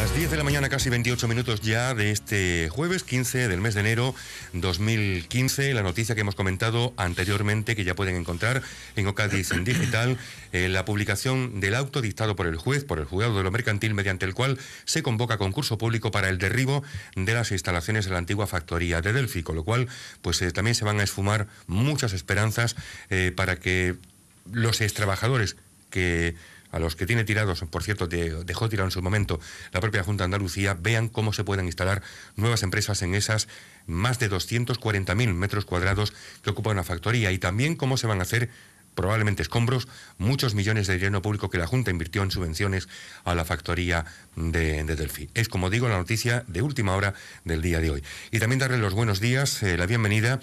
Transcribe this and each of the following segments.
Las 10 de la mañana, casi 28 minutos ya de este jueves 15 del mes de enero 2015. La noticia que hemos comentado anteriormente, que ya pueden encontrar en Ocadiz en digital, eh, la publicación del auto dictado por el juez, por el juzgado de lo mercantil, mediante el cual se convoca concurso público para el derribo de las instalaciones de la antigua factoría de Delphi, con lo cual, pues eh, también se van a esfumar muchas esperanzas eh, para que los extrabajadores que a los que tiene tirados, por cierto, dejó tirado en su momento la propia Junta de Andalucía, vean cómo se pueden instalar nuevas empresas en esas más de 240.000 metros cuadrados que ocupa una factoría y también cómo se van a hacer probablemente escombros, muchos millones de dinero público que la Junta invirtió en subvenciones a la factoría de, Delfi. Es, como digo, la noticia de última hora del día de hoy. Y también darle los buenos días, eh, la bienvenida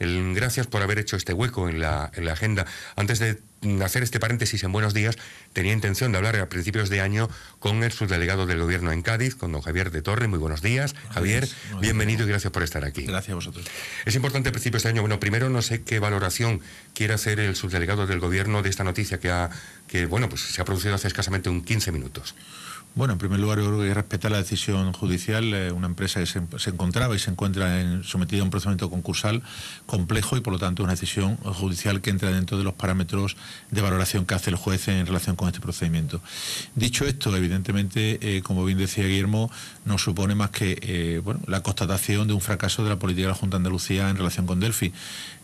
gracias por haber hecho este hueco en la, agenda. Antes de hacer este paréntesis en Buenos Días, tenía intención de hablar a principios de año con el subdelegado del Gobierno en Cádiz, con don Javier de Torre. Muy buenos días, Javier. bienvenido y gracias por estar aquí. Gracias a vosotros. Es importante a principios de año. Bueno, primero no sé qué valoración quiere hacer el subdelegado del Gobierno de esta noticia que, ha, que bueno, pues se ha producido hace escasamente un 15 minutos. Bueno, en primer lugar, yo creo que respetar la decisión judicial. Eh, una empresa que se, encontraba y se encuentra en, sometida a un procedimiento concursal complejo y, por lo tanto, una decisión judicial que entra dentro de los parámetros de valoración que hace el juez en relación con este procedimiento. Dicho esto, evidentemente, eh, como bien decía Guillermo, no supone más que eh, la constatación de un fracaso de la política de la Junta de Andalucía en relación con Delphi.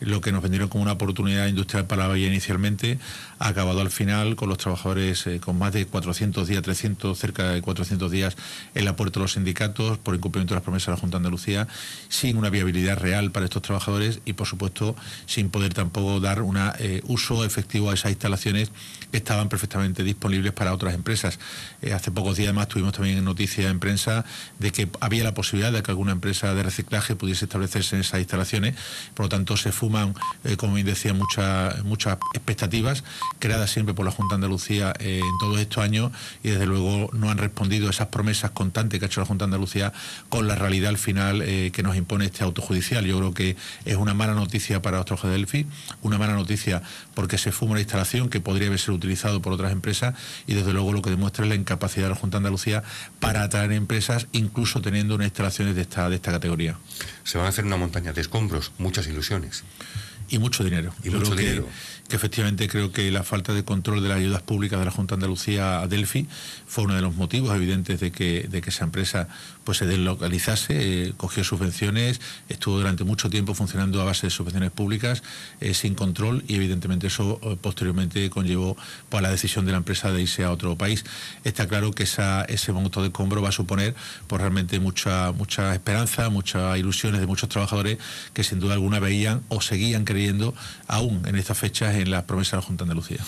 Lo que nos vendieron como una oportunidad industrial para la bahía inicialmente, ha acabado al final con los trabajadores con más de 400 días, 300, cerca de 400 días el aporte de los sindicatos por incumplimiento de las promesas de la Junta de Andalucía, sin una viabilidad real para estos trabajadores y, por supuesto, sin poder tampoco dar un eh, uso efectivo a esas instalaciones que estaban perfectamente disponibles para otras empresas. Eh, hace pocos días, además, tuvimos también noticias en prensa de que había la posibilidad de que alguna empresa de reciclaje pudiese establecerse en esas instalaciones. Por lo tanto, se fuman, eh, como bien decía, muchas, muchas expectativas creadas siempre por la Junta de Andalucía en todos estos años y, desde luego, no no han respondido esas promesas constantes que ha hecho la Junta de Andalucía con la realidad al final eh, que nos impone este autojudicial. Yo creo que es una mala noticia para los Delfi, una mala noticia porque se fuma una instalación que podría haber sido utilizado por otras empresas y desde luego lo que demuestra es la incapacidad de la Junta de Andalucía para atraer empresas, incluso teniendo unas instalaciones de esta, de esta categoría. Se van a hacer una montaña de escombros, muchas ilusiones. Y mucho dinero. Y mucho dinero que efectivamente creo que la falta de control de las ayudas públicas de la Junta de Andalucía a Delphi fue uno de los motivos evidentes de que, de que esa empresa pues se deslocalizase, eh, cogió subvenciones, estuvo durante mucho tiempo funcionando a base de subvenciones públicas eh, sin control y evidentemente eso eh, posteriormente conllevó a pues, la decisión de la empresa de irse a otro país. Está claro que esa, ese monto de escombro va a suponer pues, realmente mucha, mucha esperanza, muchas ilusiones de muchos trabajadores que sin duda alguna veían o seguían creyendo aún en estas fechas en las promesas de la Junta de Andalucía.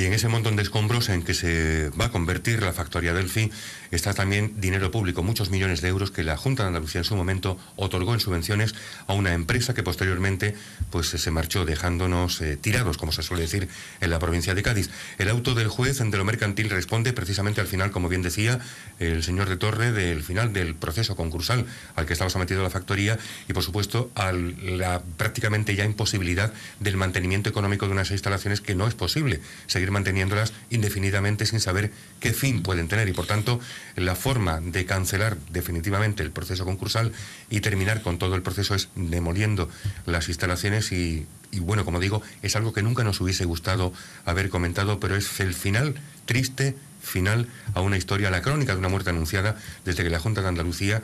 Y en ese montón de escombros en que se va a convertir la factoría Delfín está también dinero público, muchos millones de euros que la Junta de Andalucía en su momento otorgó en subvenciones a una empresa que posteriormente pues, se marchó dejándonos eh, tirados, como se suele decir, en la provincia de Cádiz. El auto del juez en de lo mercantil responde precisamente al final, como bien decía el señor de Torre, del final del proceso concursal al que estaba sometido la factoría y, por supuesto, a la prácticamente ya imposibilidad del mantenimiento económico de unas instalaciones que no es posible seguir manteniéndolas indefinidamente sin saber qué fin pueden tener. Y por tanto, la forma de cancelar definitivamente el proceso concursal y terminar con todo el proceso es demoliendo las instalaciones y, y bueno, como digo, es algo que nunca nos hubiese gustado haber comentado, pero es el final triste, final a una historia, la crónica de una muerte anunciada desde que la Junta de Andalucía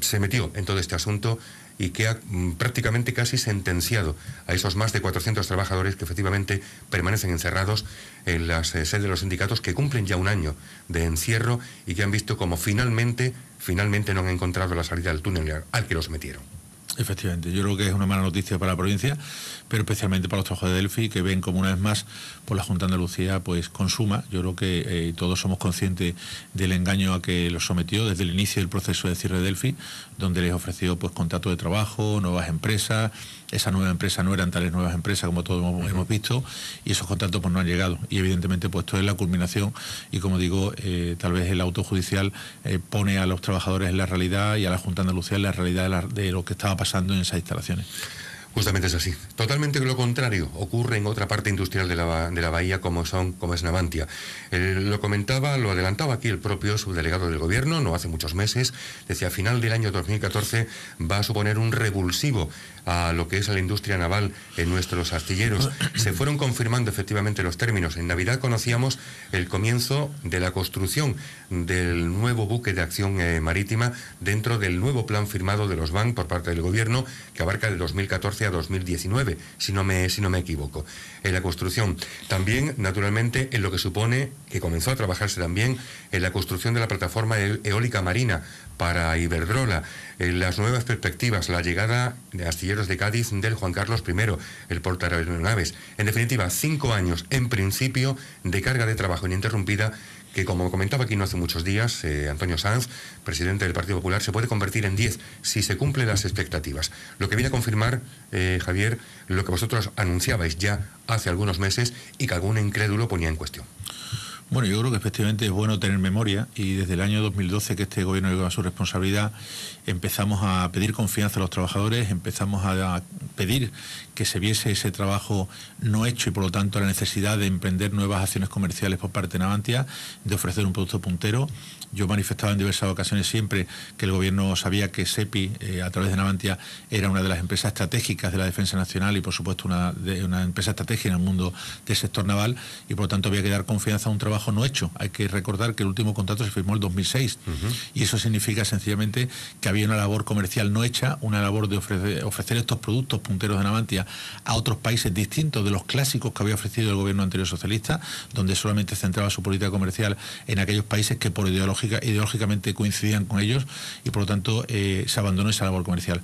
se metió en todo este asunto y que ha mm, prácticamente casi sentenciado a esos más de 400 trabajadores que efectivamente permanecen encerrados en las eh, sedes de los sindicatos que cumplen ya un año de encierro y que han visto como finalmente, finalmente no han encontrado la salida del túnel al que los metieron. Efectivamente, yo creo que es una mala noticia para la provincia, pero especialmente para los trabajadores de Delfi... que ven como una vez más por la Junta de Andalucía pues consuma. Yo creo que eh, todos somos conscientes del engaño a que los sometió desde el inicio del proceso de cierre de Delfi... donde les ofreció pues contrato de trabajo, nuevas empresas. ...esa nueva empresa no eran tales nuevas empresas como todos hemos, visto y esos contratos pues no han llegado. Y evidentemente pues esto es la culminación y como digo, eh, tal vez el auto judicial eh, pone a los trabajadores en la realidad y a la Junta de Andalucía en la realidad de lo que estaba pasando en esas instalaciones. Justamente es así. Totalmente lo contrario ocurre en otra parte industrial de la, de la bahía como, son, como es Navantia. lo comentaba, lo adelantaba aquí el propio subdelegado del gobierno, no hace muchos meses, decía a final del año 2014 va a suponer un revulsivo a lo que es la industria naval en nuestros astilleros. Se fueron confirmando efectivamente los términos. En Navidad conocíamos el comienzo de la construcción del nuevo buque de acción eh, marítima dentro del nuevo plan firmado de los BAN por parte del gobierno que abarca el 2014 2019, si no me, si no me equivoco, en la construcción. También, naturalmente, en lo que supone que comenzó a trabajarse también en la construcción de la plataforma e-, eólica marina para Iberdrola, en las nuevas perspectivas, la llegada de astilleros de Cádiz del Juan Carlos I, el Naves En definitiva, cinco años en principio de carga de trabajo ininterrumpida que, como comentaba aquí no hace muchos días, eh, Antonio Sanz, presidente del Partido Popular, se puede convertir en 10 si se cumplen las expectativas. Lo que viene a confirmar, eh, Javier, lo que vosotros anunciabais ya hace algunos meses y que algún incrédulo ponía en cuestión. Bueno, yo creo que efectivamente es bueno tener memoria y desde el año 2012 que este gobierno lleva su responsabilidad empezamos a pedir confianza a los trabajadores, empezamos a pedir que se viese ese trabajo no hecho y por lo tanto la necesidad de emprender nuevas acciones comerciales por parte de Navantia, de ofrecer un producto puntero yo he manifestado en diversas ocasiones siempre que el Gobierno sabía que SEPI, eh, a través de Navantia, era una de las empresas estratégicas de la defensa nacional y, por supuesto, una, de, una empresa estratégica en el mundo del sector naval y, por lo tanto, había que dar confianza a un trabajo no hecho. Hay que recordar que el último contrato se firmó en 2006 y eso significa sencillamente que había una labor comercial no hecha, una labor de ofrecer estos productos punteros de Navantia a otros países distintos de los clásicos que había ofrecido el Gobierno anterior socialista, donde solamente centraba su política comercial en aquellos países que por ideología ideológicamente coincidían con ellos y por lo tanto eh, se abandonó esa labor comercial.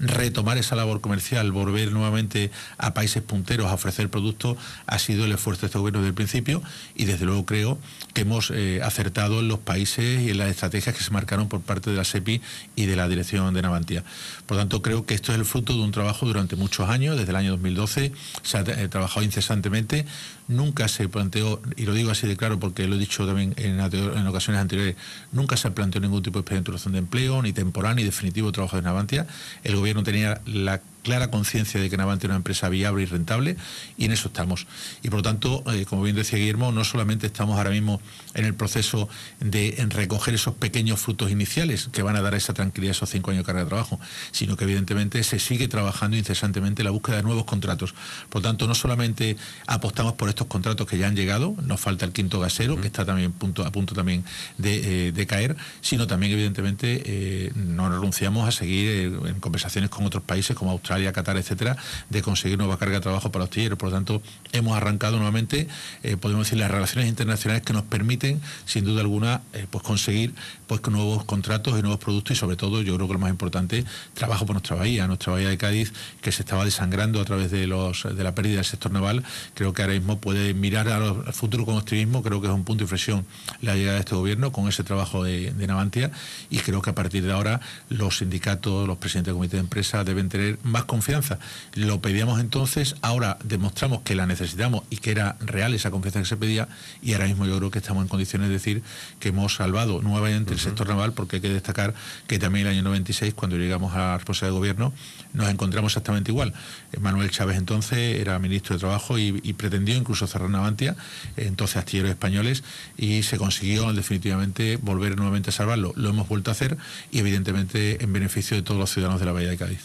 Retomar esa labor comercial, volver nuevamente a países punteros a ofrecer productos, ha sido el esfuerzo de este gobierno desde el principio y desde luego creo que hemos eh, acertado en los países y en las estrategias que se marcaron por parte de la SEPI y de la dirección de Navantia. Por lo tanto, creo que esto es el fruto de un trabajo durante muchos años, desde el año 2012, se ha eh, trabajado incesantemente nunca se planteó, y lo digo así de claro porque lo he dicho también en, ocasiones anteriores, nunca se planteó ningún tipo de expediente de empleo, ni temporal, ni definitivo trabajo de Navantia. El gobierno tenía la clara conciencia de que Navante es una empresa viable y rentable y en eso estamos. Y por lo tanto, eh, como bien decía Guillermo, no solamente estamos ahora mismo en el proceso de recoger esos pequeños frutos iniciales que van a dar esa tranquilidad esos cinco años de carga de trabajo, sino que evidentemente se sigue trabajando incesantemente la búsqueda de nuevos contratos. Por lo tanto, no solamente apostamos por estos contratos que ya han llegado, nos falta el quinto gasero, que está también a punto también eh, de, caer, sino también evidentemente eh, nos renunciamos a seguir en conversaciones con otros países como Australia Qatar, etcétera, de conseguir nueva carga de trabajo para los hostilleros. Por lo tanto, hemos arrancado nuevamente, eh, podemos decir, las relaciones internacionales que nos permiten, sin duda alguna, eh, pues conseguir con nuevos contratos y nuevos productos y sobre todo, yo creo que lo más importante, trabajo por nuestra bahía, nuestra bahía de Cádiz, que se estaba desangrando a través de los de la pérdida del sector naval. Creo que ahora mismo puede mirar al futuro con optimismo, creo que es un punto de inflexión la llegada de este gobierno con ese trabajo de, Navantia y creo que a partir de ahora los sindicatos, los presidentes del comité de empresas deben tener más confianza. Lo pedíamos entonces, ahora demostramos que la necesitamos y que era real esa confianza que se pedía y ahora mismo yo creo que estamos en condiciones de decir que hemos salvado nuevamente el sector naval, porque hay que destacar que también el año 96, cuando llegamos a la responsabilidad de gobierno, nos encontramos exactamente igual. Manuel Chávez entonces era ministro de Trabajo y pretendió incluso cerrar Navantia, entonces astilleros españoles, y se consiguió definitivamente volver nuevamente a salvarlo. Lo hemos vuelto a hacer y evidentemente en beneficio de todos los ciudadanos de la Bahía de Cádiz.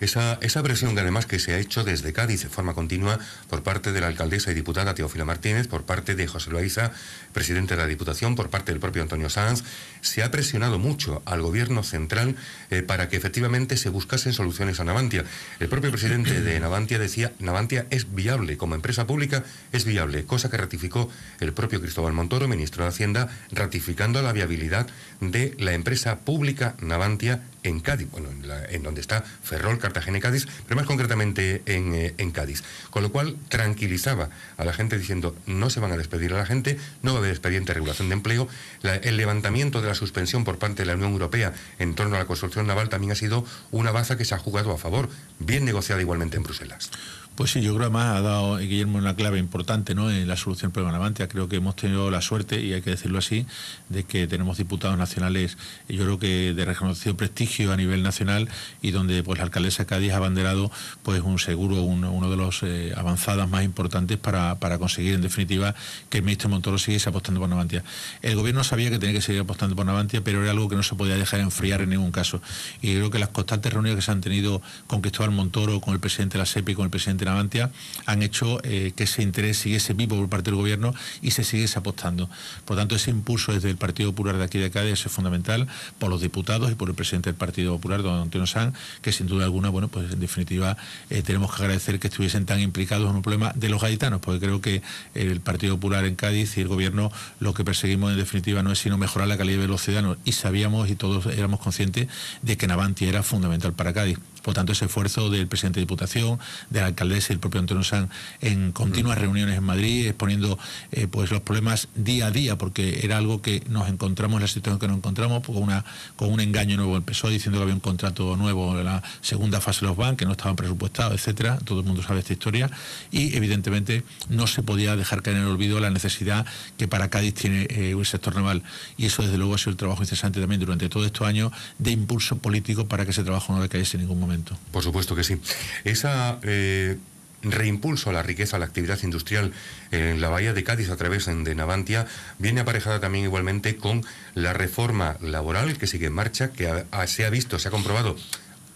Esa, presión que además que se ha hecho desde Cádiz de forma continua por parte de la alcaldesa y diputada Teófila Martínez, por parte de José Loaiza, presidente de la Diputación, por parte del propio Antonio Sanz, se ha presionado mucho al gobierno central eh, para que efectivamente se buscasen soluciones a Navantia. El propio presidente de Navantia decía, Navantia es viable, como empresa pública es viable, cosa que ratificó el propio Cristóbal Montoro, ministro de Hacienda, ratificando la viabilidad de la empresa pública Navantia en Cádiz, bueno, en, donde está Ferrol Cartagena Cádiz, pero más concretamente eh, en, Cádiz. Con lo cual tranquilizaba a la gente diciendo no se van a despedir a la gente, no va a haber expediente de regulación de empleo. el levantamiento de la suspensión por parte de la Unión Europea en torno a la construcción naval también ha sido una baza que se ha jugado a favor, bien negociada igualmente en Bruselas. Pues sí, yo creo que además ha dado eh, Guillermo una clave importante ¿no? en la solución Navantia. Creo que hemos tenido la suerte, y hay que decirlo así, de que tenemos diputados nacionales, eh, yo creo que de reconocido prestigio a nivel nacional y donde pues la alcaldesa Cádiz ha abanderado pues un seguro, uno de los eh, avanzadas más importantes para, conseguir en definitiva que el ministro Montoro siguiese apostando por Navantia. El gobierno sabía que tenía que seguir apostando por Navantia, pero era algo que no se podía dejar enfriar en ningún caso. Y creo que las constantes reuniones que se han tenido con Cristóbal Montoro, con el presidente de la SEPI, con el presidente Navantia han hecho eh, que ese interés siguiese vivo por parte del gobierno y se siguiese apostando. Por tanto, ese impulso desde el Partido Popular de aquí de Cádiz es fundamental por los diputados y por el presidente del Partido Popular, don Antonio Sanz, que sin duda alguna, bueno, pues en definitiva eh, tenemos que agradecer que estuviesen tan implicados en un problema de los gaditanos, porque creo que el Partido Popular en Cádiz y el gobierno lo que perseguimos en definitiva no es sino mejorar la calidad de los ciudadanos y sabíamos y todos éramos conscientes de que Navantia era fundamental para Cádiz. Por tanto, ese esfuerzo del presidente de Diputación, de la alcaldesa y el propio Antonio Sanz en continuas mm. reuniones en Madrid, exponiendo eh, pues los problemas día a día, porque era algo que nos encontramos, la situación que nos encontramos, con, una, con un engaño nuevo Empezó PSOE, diciendo que había un contrato nuevo en la segunda fase de los bancos, que no estaban presupuestados, etcétera. Todo el mundo sabe esta historia. Y evidentemente no se podía dejar caer en el olvido la necesidad que para Cádiz tiene un eh, sector naval. Y eso, desde luego, ha sido el trabajo incesante también durante todo estos años de impulso político para que ese trabajo no decayese en ningún momento. Por supuesto que sí. Esa eh, reimpulso a la riqueza, a la actividad industrial en la bahía de Cádiz a través de Navantia, viene aparejada también igualmente con la reforma laboral que sigue en marcha, que se ha visto, se ha comprobado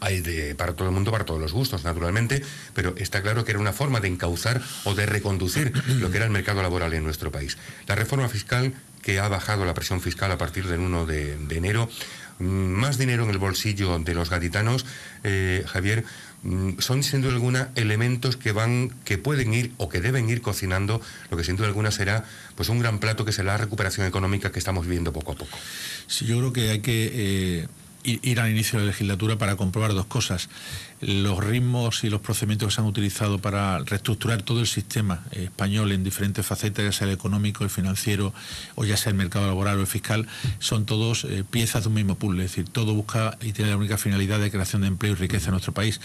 hay de, para todo el mundo, para todos los gustos, naturalmente, pero está claro que era una forma de encauzar o de reconducir lo que era el mercado laboral en nuestro país. La reforma fiscal que ha bajado la presión fiscal a partir del 1 de enero más dinero en el bolsillo de los gaditanos, eh, Javier, mm, son sin duda alguna elementos que van, que pueden ir o que deben ir cocinando lo que sin duda alguna será pues un gran plato que será la recuperación económica que estamos viviendo poco a poco. Sí, yo creo que hay que eh, ir al inicio de la legislatura para comprobar dos cosas. Los ritmos y los procedimientos que se han utilizado para reestructurar todo el sistema español en diferentes facetas, ya sea el económico, el financiero, o ya sea el mercado laboral o el fiscal, son todos eh, piezas de un mismo puzzle. Es decir, todo busca y tiene la única finalidad de creación de empleo y riqueza en nuestro país.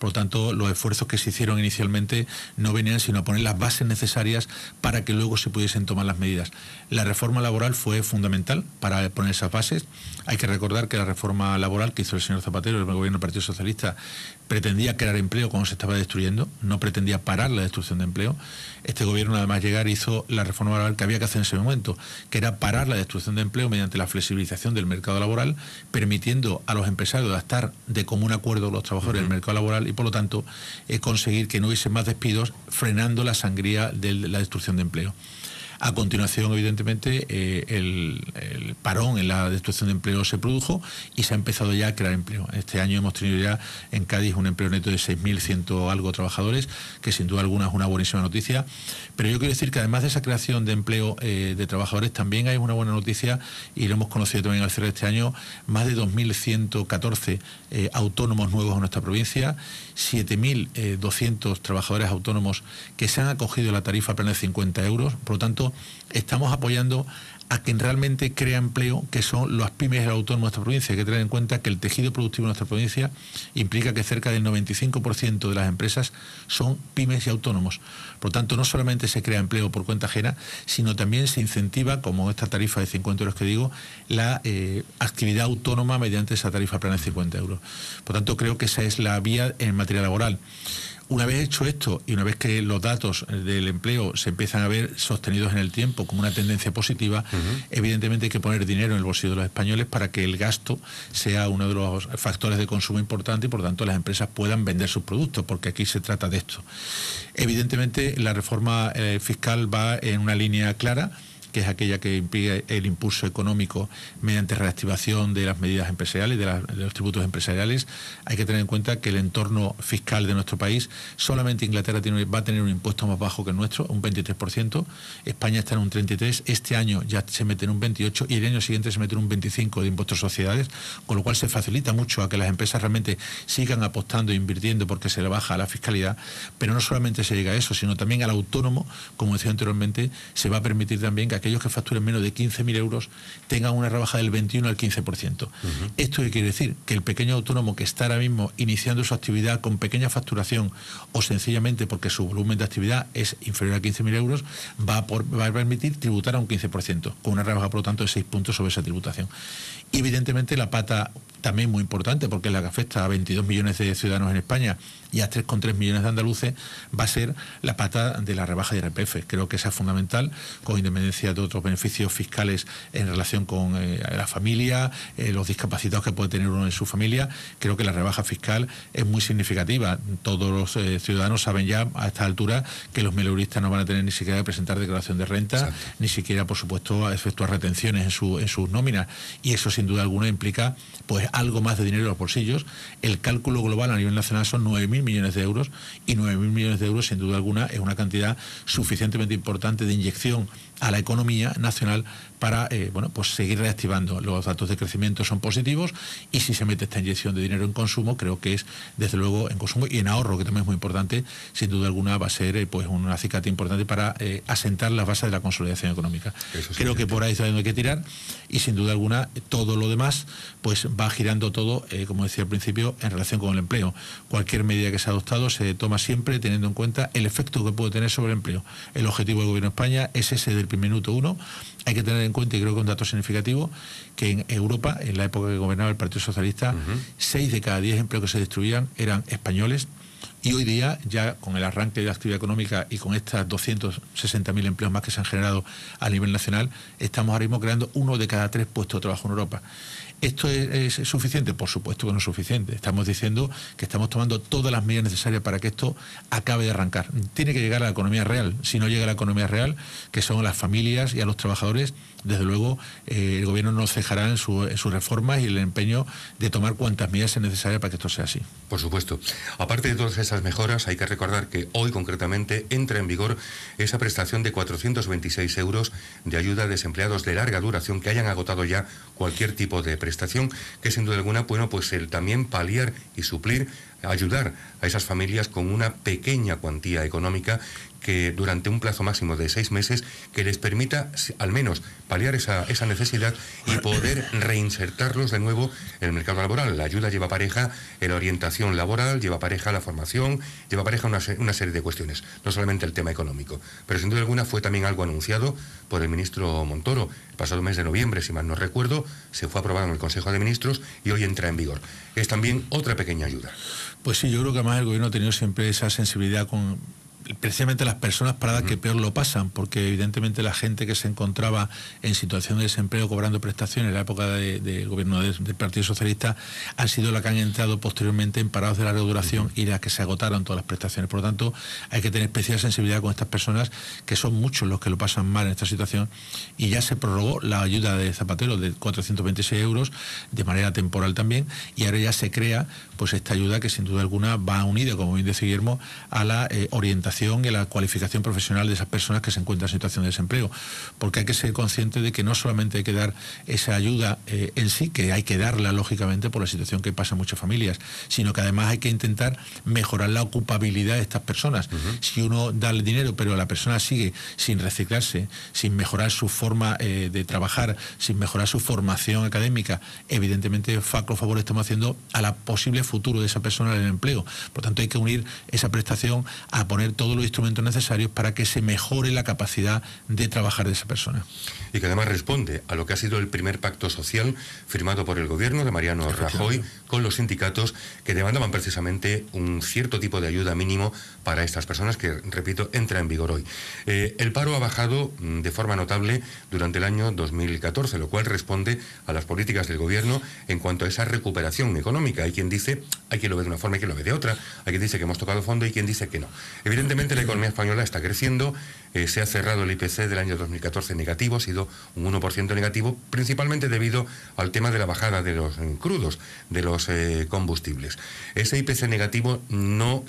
Por lo tanto, los esfuerzos que se hicieron inicialmente no venían sino a poner las bases necesarias para que luego se pudiesen tomar las medidas. La reforma laboral fue fundamental para poner esas bases. Hay que recordar que la reforma laboral que hizo el señor Zapatero, el gobierno del Partido Socialista, pretendía crear empleo cuando se estaba destruyendo, no pretendía parar la destrucción de empleo. Este gobierno, además, llegar hizo la reforma laboral que había que hacer en ese momento, que era parar la destrucción de empleo mediante la flexibilización del mercado laboral, permitiendo a los empresarios estar de común acuerdo los trabajadores del mercado laboral y, por lo tanto, eh, conseguir que no hubiese más despidos, frenando la sangría de la destrucción de empleo. A continuación, evidentemente, eh, el, parón en la destrucción de empleo se produjo y se ha empezado ya a crear empleo. Este año hemos tenido ya en Cádiz un empleo neto de 6.100 algo trabajadores, que sin duda alguna es una buenísima noticia. Pero yo quiero decir que además de esa creación de empleo eh, de trabajadores, también hay una buena noticia y lo hemos conocido también al cierre de este año, más de 2.114 eh, autónomos nuevos en nuestra provincia, 7.200 trabajadores autónomos que se han acogido a la tarifa plena de 50 euros. Por lo tanto, estamos apoyando a quien realmente crea empleo, que son las pymes y los de nuestra provincia. Hay que tener en cuenta que el tejido productivo de nuestra provincia implica que cerca del 95% de las empresas son pymes y autónomos. Por lo tanto, no solamente se crea empleo por cuenta ajena, sino también se incentiva, como esta tarifa de 50 euros que digo, la eh, actividad autónoma mediante esa tarifa plana de 50 euros. Por tanto, creo que esa es la vía en materia laboral. Una vez hecho esto y una vez que los datos del empleo se empiezan a ver sostenidos en el tiempo como una tendencia positiva, evidentemente hay que poner dinero en el bolsillo de los españoles para que el gasto sea uno de los factores de consumo importante y por tanto las empresas puedan vender sus productos, porque aquí se trata de esto. Evidentemente la reforma eh, fiscal va en una línea clara que es aquella que impide el impulso económico mediante reactivación de las medidas empresariales, de, los tributos empresariales. Hay que tener en cuenta que el entorno fiscal de nuestro país, solamente Inglaterra va a tener un impuesto más bajo que el nuestro, un 23%, España está en un 33%, este año ya se mete en un 28% y el año siguiente se mete en un 25% de impuestos sociedades, con lo cual se facilita mucho a que las empresas realmente sigan apostando e invirtiendo porque se le baja la fiscalidad, pero no solamente se llega a eso, sino también al autónomo, como decía anteriormente, se va a permitir también que aquellos que facturen menos de 15.000 euros tengan una rebaja del 21 al 15%. ¿Esto qué quiere decir? Que el pequeño autónomo que está ahora mismo iniciando su actividad con pequeña facturación o sencillamente porque su volumen de actividad es inferior a 15.000 euros, va a, permitir tributar a un 15%, con una rebaja, por lo tanto, de 6 puntos sobre esa tributación. evidentemente la pata también muy importante porque es la que afecta a 22 millones de ciudadanos en España y a 3,3 millones de andaluces, va a ser la pata de la rebaja de RPF... Creo que esa es fundamental, con independencia de otros beneficios fiscales en relación con eh, la familia, eh, los discapacitados que puede tener uno en su familia. Creo que la rebaja fiscal es muy significativa. Todos los eh, ciudadanos saben ya a esta altura que los meleuristas no van a tener ni siquiera que presentar declaración de renta, ni siquiera, por supuesto, efectuar retenciones en, en sus nóminas. Y eso, sin duda alguna, implica pues algo más de dinero en los bolsillos. El cálculo global a nivel nacional son 9.000 millones de euros y 9.000 millones de euros, sin duda alguna, es una cantidad suficientemente importante de inyección a la economía nacional para eh, bueno, pues seguir reactivando. Los datos de crecimiento son positivos y si se mete esta inyección de dinero en consumo, creo que es, desde luego, en consumo y en ahorro, que también es muy importante, sin duda alguna va a ser eh, pues un acicate importante para eh, asentar las bases de la consolidación económica. creo que por ahí es donde hay que tirar y sin duda alguna todo lo demás pues va girando todo, como decía al principio, en relación con el empleo. Cualquier medida que se ha adoptado se toma siempre teniendo en cuenta el efecto que puede tener sobre el empleo. El objetivo del Gobierno de España es ese del primer minuto uno, hay que tener en cuenta, y creo que un dato significativo, que en Europa, en la época que gobernaba el Partido Socialista, seis de cada diez empleos que se destruían eran españoles. Y hoy día, ya con el arranque de la actividad económica y con estas 260.000 empleos más que se han generado a nivel nacional, estamos ahora mismo creando uno de cada tres puestos de trabajo en Europa. ¿Esto es, suficiente? Por supuesto que no es suficiente. Estamos diciendo que estamos tomando todas las medidas necesarias para que esto acabe de arrancar. Tiene que llegar a la economía real. Si no llega a la economía real, que son las familias y a los trabajadores, desde luego eh, el gobierno no cejará en, sus reformas y el empeño de tomar cuantas medidas sean necesarias para que esto sea así. Por supuesto. Aparte de todas esas mejoras, hay que recordar que hoy concretamente entra en vigor esa prestación de 426 euros de ayuda a desempleados de larga duración que hayan agotado ya cualquier tipo de prestación que sin duda alguna, bueno, pues el también paliar y suplir ayudar a esas familias con una pequeña cuantía económica que durante un plazo máximo de seis meses que les permita al menos paliar esa, esa necesidad y poder reinsertarlos de nuevo en el mercado laboral. La ayuda lleva pareja en la orientación laboral, lleva pareja la formación, lleva pareja una, una serie de cuestiones, no solamente el tema económico. Pero sin duda alguna fue también algo anunciado por el ministro Montoro. El pasado mes de noviembre, si mal no recuerdo, se fue aprobado en el Consejo de Ministros y hoy entra en vigor. Es también otra pequeña ayuda. Pues sí, yo creo que además el gobierno ha tenido siempre esa sensibilidad con precisamente las personas paradas que peor lo pasan, porque evidentemente la gente que se encontraba en situación de desempleo cobrando prestaciones en la época del gobierno del Partido Socialista han sido la que han entrado posteriormente en parados de larga duración y las que se agotaron todas las prestaciones. Por lo tanto, hay que tener especial sensibilidad con estas personas, que son muchos los que lo pasan mal en esta situación, y ya se prorrogó la ayuda de Zapatero de 426 euros de manera temporal también, y ahora ya se crea pues esta ayuda que sin duda alguna va unida, como bien decía Guillermo, a la eh, orientación y la cualificación profesional de esas personas que se encuentran en situación de desempleo. Porque hay que ser consciente de que no solamente hay que dar esa ayuda eh, en sí, que hay que darla lógicamente por la situación que pasa en muchas familias, sino que además hay que intentar mejorar la ocupabilidad de estas personas. Si uno da el dinero, pero la persona sigue sin reciclarse, sin mejorar su forma eh, de trabajar, sin mejorar su formación académica, evidentemente facro favor estamos haciendo a la posible futuro de esa persona en el empleo. Por tanto, hay que unir esa prestación a poner todo los instrumentos necesarios para que se mejore la capacidad de trabajar de esa persona. Y que además responde a lo que ha sido el primer pacto social firmado por el gobierno de Mariano Rajoy con los sindicatos que demandaban precisamente un cierto tipo de ayuda mínimo para estas personas que, repito, entra en vigor hoy. Eh, el paro ha bajado mm, de forma notable durante el año 2014, lo cual responde a las políticas del gobierno en cuanto a esa recuperación económica. Hay quien dice, hay quien lo ve de una forma y quien lo ve de otra, hay quien dice que hemos tocado fondo y quien dice que no. Evidentemente, evidentemente la economía española está creciendo eh, se ha cerrado el IPC del año 2014 negativo, ha sido un 1% negativo, principalmente debido al tema de la bajada de los eh, crudos, de los eh, combustibles. Ese IPC negativo no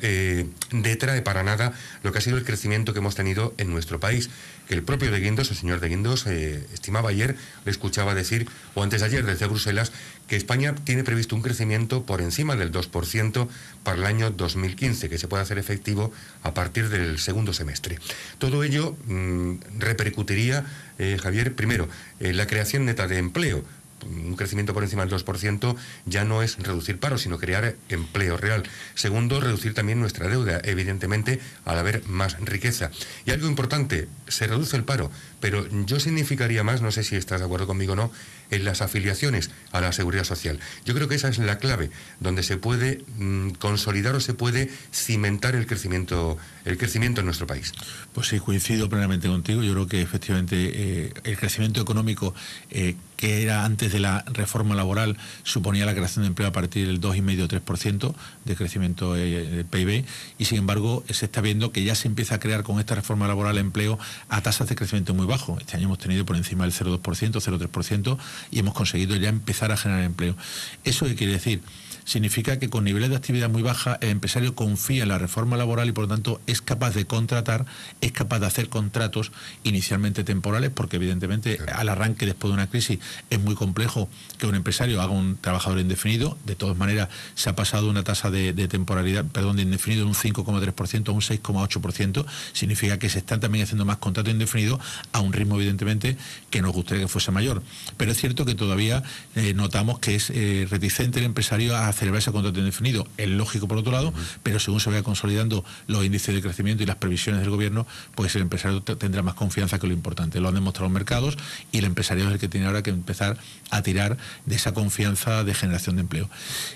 detrae para nada lo que ha sido el crecimiento que hemos tenido en nuestro país. El propio de Guindos, el señor de Guindos, estimaba ayer, le escuchaba decir, o antes ayer desde Bruselas, que España tiene previsto un crecimiento por encima del 2% para el año 2015, que se puede hacer efectivo a partir del segundo semestre. Todo ello ello mm, repercutiría, eh, Javier, primero, eh, la creación neta de empleo. Un crecimiento por encima del 2% ya no es reducir paro, sino crear empleo real. Segundo, reducir también nuestra deuda, evidentemente, al haber más riqueza. Y algo importante, se reduce el paro, pero yo significaría más, no sé si estás de acuerdo conmigo o no, en las afiliaciones a la seguridad social. Yo creo que esa es la clave, donde se puede mm, consolidar o se puede cimentar el crecimiento, el crecimiento en nuestro país. Pues sí, coincido plenamente contigo. Yo creo que efectivamente eh, el crecimiento económico eh, que era antes de la reforma laboral suponía la creación de empleo a partir del 2,5-3% o de crecimiento eh, del PIB y sin embargo se está viendo que ya se empieza a crear con esta reforma laboral empleo a tasas de crecimiento muy este año hemos tenido por encima del 0,2%, 0,3% y hemos conseguido ya empezar a generar empleo. ¿Eso qué quiere decir? significa que con niveles de actividad muy baja el empresario confía en la reforma laboral y por lo tanto es capaz de contratar, es capaz de hacer contratos inicialmente temporales, porque evidentemente al arranque después de una crisis es muy complejo que un empresario haga un trabajador indefinido. De todas maneras, se ha pasado una tasa de, temporalidad, perdón, de indefinido de un 5,3% a un 6,8%. Significa que se están también haciendo más contratos indefinidos a un ritmo, evidentemente, que nos gustaría que fuese mayor. Pero es cierto que todavía eh, notamos que es eh, reticente el empresario a a celebrarse contrato indefinido, es lógico por otro lado, pero según se vaya consolidando los índices de crecimiento y las previsiones del gobierno, pues el empresario tendrá más confianza que lo importante. Lo han demostrado los mercados y el empresario es el que tiene ahora que empezar a tirar de esa confianza de generación de empleo.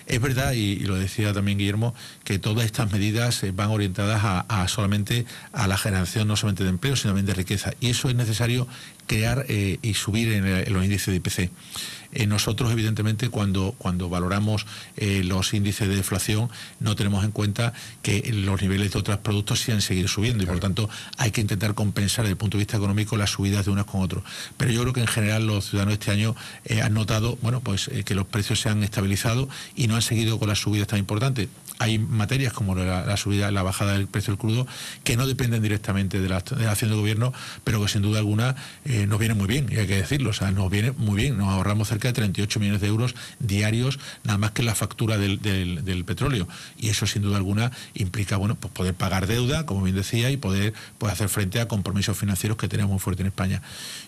Es verdad, y, lo decía también Guillermo, que todas estas medidas eh, van orientadas a, solamente a la generación no solamente de empleo, sino también de riqueza. Y eso es necesario crear eh, y subir eh, en, los índices de IPC. nosotros, evidentemente, cuando, cuando valoramos eh, los índices de deflación, no tenemos en cuenta que los niveles de otros productos sí han seguido subiendo y por tanto hay que intentar compensar desde el punto de vista económico las subidas de unos con otros. Pero yo creo que en general los ciudadanos este año eh, han notado bueno, pues, eh, que los precios se han estabilizado y no han seguido con las subidas tan importantes hay materias como la, subida, la bajada del precio del crudo, que no dependen directamente de la, acción del gobierno, pero que sin duda alguna eh, nos viene muy bien, y hay que decirlo, o sea, nos viene muy bien, nos ahorramos cerca de 38 millones de euros diarios, nada más que la factura del, petróleo, y eso sin duda alguna implica, bueno, pues poder pagar deuda, como bien decía, y poder pues hacer frente a compromisos financieros que tenemos muy fuerte en España.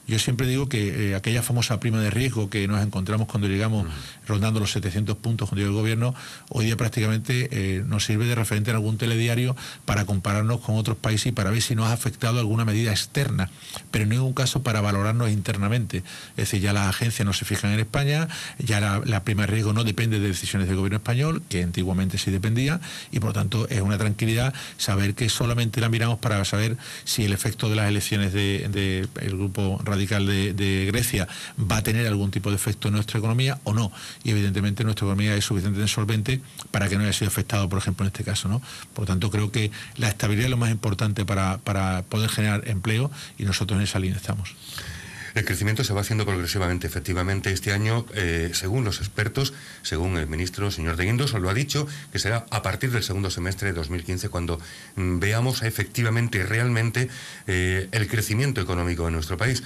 Yo siempre digo que eh, aquella famosa prima de riesgo que nos encontramos cuando llegamos rondando los 700 puntos ...con el gobierno, hoy día prácticamente eh, nos sirve de referente en algún telediario para compararnos con otros países y para ver si nos ha afectado alguna medida externa, pero no en ningún caso para valorarnos internamente. Es decir, ya las agencias no se fijan en España, ya la, la prima de riesgo no depende de decisiones del gobierno español, que antiguamente sí dependía, y por lo tanto es una tranquilidad saber que solamente la miramos para saber si el efecto de las elecciones del de, grupo radical de, Grecia va a tener algún tipo de efecto en nuestra economía o no. Y evidentemente nuestra economía es suficientemente solvente para que no haya sido afectada estado por ejemplo, en este caso. ¿no? Por tanto, creo que la estabilidad es lo más importante para, poder generar empleo y nosotros en esa línea estamos. El crecimiento se va haciendo progresivamente, efectivamente. Este año, eh, según los expertos, según el ministro, señor de Guindos, lo ha dicho, que será a partir del segundo semestre de 2015 cuando mm, veamos efectivamente y realmente eh, el crecimiento económico de nuestro país.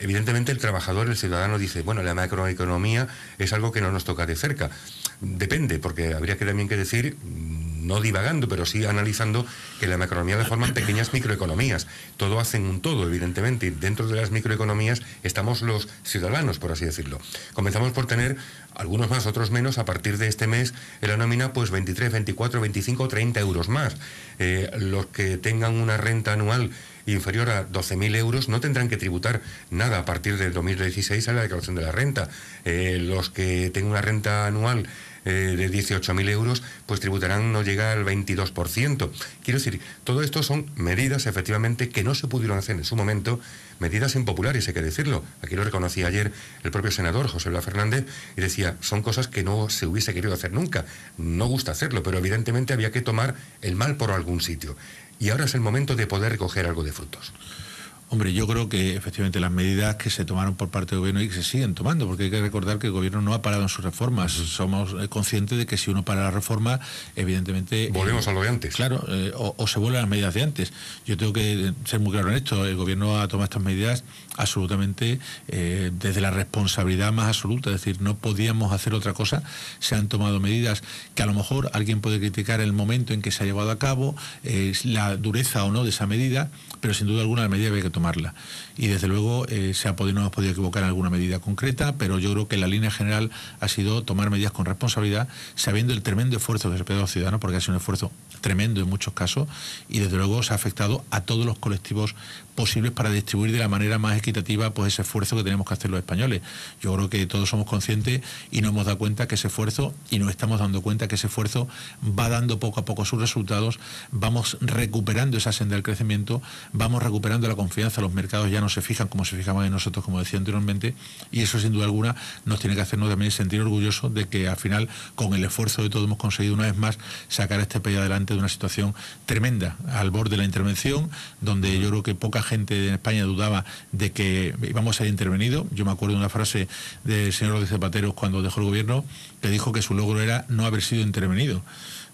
Evidentemente, el trabajador, el ciudadano, dice, bueno, la macroeconomía es algo que no nos toca de cerca Depende, porque habría que también que decir, mm, no divagando, pero sí analizando que la macroeconomía la forman pequeñas microeconomías. Todo hacen un todo, evidentemente, y dentro de las microeconomías estamos los ciudadanos, por así decirlo. Comenzamos por tener algunos más, otros menos, a partir de este mes en la nómina, pues 23, 24, 25, 30 euros más. Eh, los que tengan una renta anual inferior a 12.000 euros no tendrán que tributar nada a partir del 2016 a la declaración de la renta. Eh, los que tengan una renta anual eh, de 18.000 euros, pues tributarán no llega al 22%. Quiero decir, todo esto son medidas efectivamente que no se pudieron hacer en su momento, medidas impopulares, hay que decirlo. Aquí lo reconocía ayer el propio senador José Luis Fernández y decía, son cosas que no se hubiese querido hacer nunca. No gusta hacerlo, pero evidentemente había que tomar el mal por algún sitio y ahora es el momento de poder recoger algo de frutos. Hombre, yo creo que efectivamente las medidas que se tomaron por parte del gobierno y que se siguen tomando, porque hay que recordar que el gobierno no ha parado en sus reformas. Somos eh, conscientes de que si uno para la reforma, evidentemente. Eh, Volvemos a lo de antes. Claro, eh, o, o, se vuelven las medidas de antes. Yo tengo que ser muy claro en esto. El gobierno ha tomado estas medidas absolutamente eh, desde la responsabilidad más absoluta, es decir, no podíamos hacer otra cosa, se han tomado medidas que a lo mejor alguien puede criticar el momento en que se ha llevado a cabo, eh, la dureza o no de esa medida, pero sin duda alguna la medida había que tomarla. Y desde luego eh, se ha podido, no hemos podido equivocar alguna medida concreta, pero yo creo que la línea general ha sido tomar medidas con responsabilidad, sabiendo el tremendo esfuerzo que se pedido a los ciudadanos, porque ha sido un esfuerzo tremendo en muchos casos, y desde luego se ha afectado a todos los colectivos posibles para distribuir de la manera más equitativa pues ese esfuerzo que tenemos que hacer los españoles. Yo creo que todos somos conscientes y nos hemos dado cuenta que ese esfuerzo, y nos estamos dando cuenta que ese esfuerzo va dando poco a poco sus resultados, vamos recuperando esa senda del crecimiento, vamos recuperando la confianza, los mercados ya no se fijan como se fijaban en nosotros, como decía anteriormente, y eso sin duda alguna nos tiene que hacernos también sentir orgullosos de que al final con el esfuerzo de todos hemos conseguido una vez más sacar este país adelante de una situación tremenda, al borde de la intervención, donde yo creo que poca gente en España dudaba de que íbamos a ser intervenido. Yo me acuerdo de una frase del señor de Zapatero cuando dejó el gobierno que dijo que su logro era no haber sido intervenido.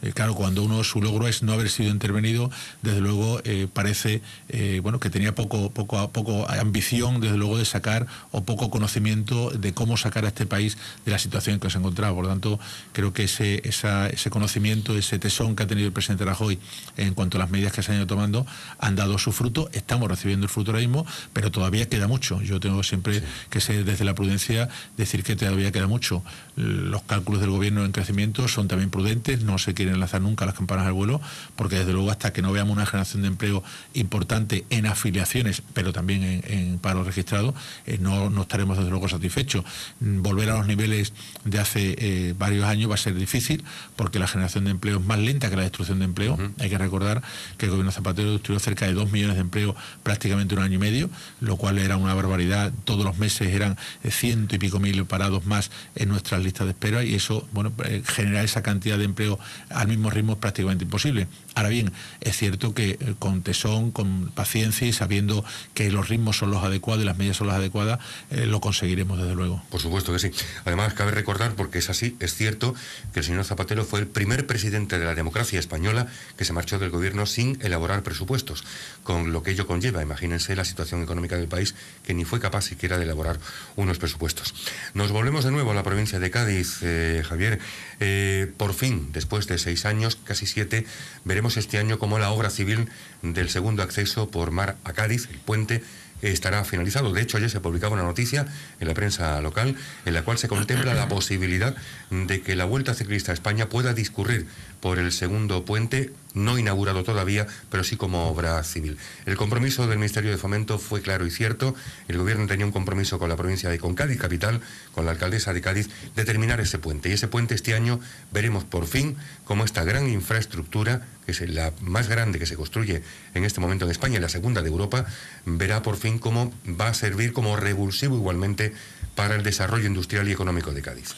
Eh, claro, cuando uno su logro es no haber sido intervenido, desde luego eh, parece eh, bueno que tenía poco, poco, poco ambición, desde luego, de sacar o poco conocimiento de cómo sacar a este país de la situación en que se encontraba. Por lo tanto, creo que ese, ese conocimiento, ese tesón que ha tenido el presidente Rajoy en cuanto a las medidas que se han ido tomando, han dado su fruto. Estamos recibiendo el fruto ahora mismo, pero todavía queda mucho. Yo tengo siempre que ser desde la prudencia decir que todavía queda mucho. Los cálculos del gobierno en crecimiento son también prudentes, no se quiere enlazar nunca las campanas al vuelo, porque desde luego hasta que no veamos una generación de empleo importante en afiliaciones, pero también en, en paro registrado, eh, no, no, estaremos desde luego satisfechos. Mm, volver a los niveles de hace eh, varios años va a ser difícil, porque la generación de empleo es más lenta que la destrucción de empleo. Hay que recordar que el gobierno Zapatero destruyó cerca de dos millones de empleos prácticamente un año y medio, lo cual era una barbaridad. Todos los meses eran eh, ciento y pico mil parados más en nuestras listas de espera y eso bueno genera esa cantidad de empleo al mismo ritmo es prácticamente imposible. Ahora bien, es cierto que eh, con tesón, con paciencia y sabiendo que los ritmos son los adecuados y las medidas son las adecuadas, eh, lo conseguiremos desde luego. Por supuesto que sí. Además, cabe recordar, porque es así, es cierto que el señor Zapatero fue el primer presidente de la democracia española que se marchó del gobierno sin elaborar presupuestos, con lo que ello conlleva. Imagínense la situación económica del país que ni fue capaz siquiera de elaborar unos presupuestos. Nos volvemos de nuevo a la provincia de Cádiz, eh, Javier. por fin, después de ese años, casi siete. Veremos este año cómo la obra civil del segundo acceso por mar a Cádiz, el puente, estará finalizado. De hecho, ayer se publicaba una noticia en la prensa local en la cual se contempla la posibilidad de que la Vuelta Ciclista a España pueda discurrir por el segundo puente, no inaugurado todavía, pero sí como obra civil. El compromiso del Ministerio de Fomento fue claro y cierto. El Gobierno tenía un compromiso con la provincia de Cádiz capital, con la alcaldesa de Cádiz, de terminar ese puente. Y ese puente este año veremos por fin cómo esta gran infraestructura, que es la más grande que se construye en este momento en España y la segunda de Europa, verá por fin cómo va a servir como revulsivo igualmente para el desarrollo industrial y económico de Cádiz.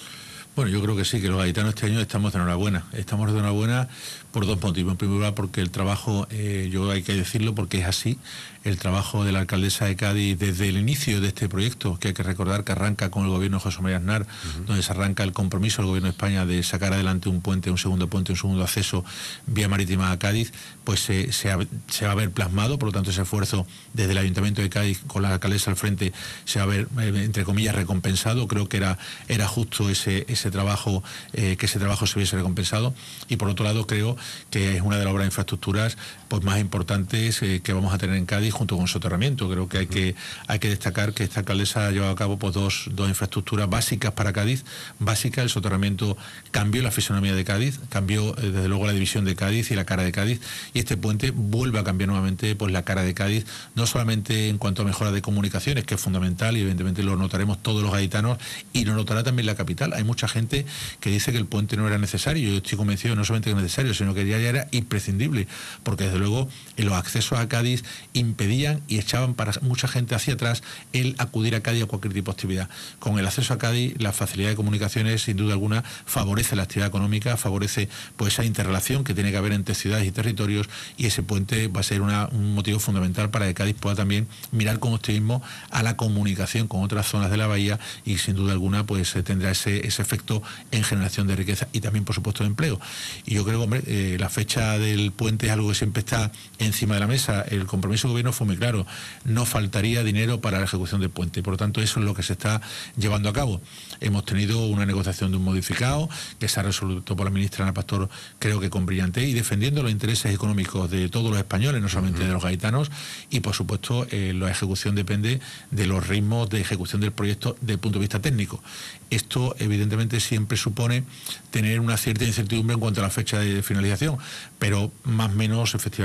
Bueno, yo creo que sí, que los gaitanos este año estamos de enhorabuena. Estamos de enhorabuena por dos motivos. En primer lugar, porque el trabajo, eh, yo hay que decirlo porque es así, el trabajo de la alcaldesa de Cádiz desde el inicio de este proyecto, que hay que recordar que arranca con el gobierno de José María Aznar, donde se arranca el compromiso del gobierno de España de sacar adelante un puente, un segundo puente, un segundo acceso vía marítima a Cádiz, pues se, va a ver plasmado, por lo tanto ese esfuerzo desde el Ayuntamiento de Cádiz con la alcaldesa al frente se va a ver, eh, entre comillas, recompensado. Creo que era, era justo ese, ese trabajo, eh, que ese trabajo se hubiese recompensado. Y por otro lado, creo que es una de las obras de infraestructuras pues más importantes eh, que vamos a tener en Cádiz junto con el soterramiento. Creo que hay que, hay que destacar que esta alcaldesa ha llevado a cabo pues, dos, infraestructuras básicas para Cádiz. Básica, el soterramiento cambió la fisonomía de Cádiz, cambió eh, desde luego la división de Cádiz y la cara de Cádiz. Y este puente vuelve a cambiar nuevamente pues, la cara de Cádiz, no solamente en cuanto a mejora de comunicaciones, que es fundamental y evidentemente lo notaremos todos los gaditanos y lo notará también la capital. Hay mucha gente que dice que el puente no era necesario. Yo estoy convencido no solamente que es necesario, sino que ya era imprescindible, porque desde luego eh, los accesos a Cádiz impedían y echaban para mucha gente hacia atrás el acudir a Cádiz a cualquier tipo de actividad. Con el acceso a Cádiz, la facilidad de comunicaciones, sin duda alguna, favorece la actividad económica, favorece pues esa interrelación que tiene que haber entre ciudades y territorios y ese puente va a ser un motivo fundamental para que Cádiz pueda también mirar con optimismo a la comunicación con otras zonas de la bahía y sin duda alguna pues eh, tendrá ese, efecto en generación de riqueza y también por supuesto de empleo. Y yo creo, hombre, eh, la fecha del puente es algo que siempre está encima de la mesa. El compromiso del gobierno fue muy claro. No faltaría dinero para la ejecución del puente. por lo tanto, eso es lo que se está llevando a cabo. Hemos tenido una negociación de un modificado que se ha resuelto por la ministra Ana Pastor, creo que con brillante, y defendiendo los intereses económicos de todos los españoles, no solamente de los gaitanos. Y por supuesto, eh, la ejecución depende de los ritmos de ejecución del proyecto desde el punto de vista técnico. Esto, evidentemente, siempre supone tener una cierta incertidumbre en cuanto a la fecha de finalización, pero más o menos, efectivamente,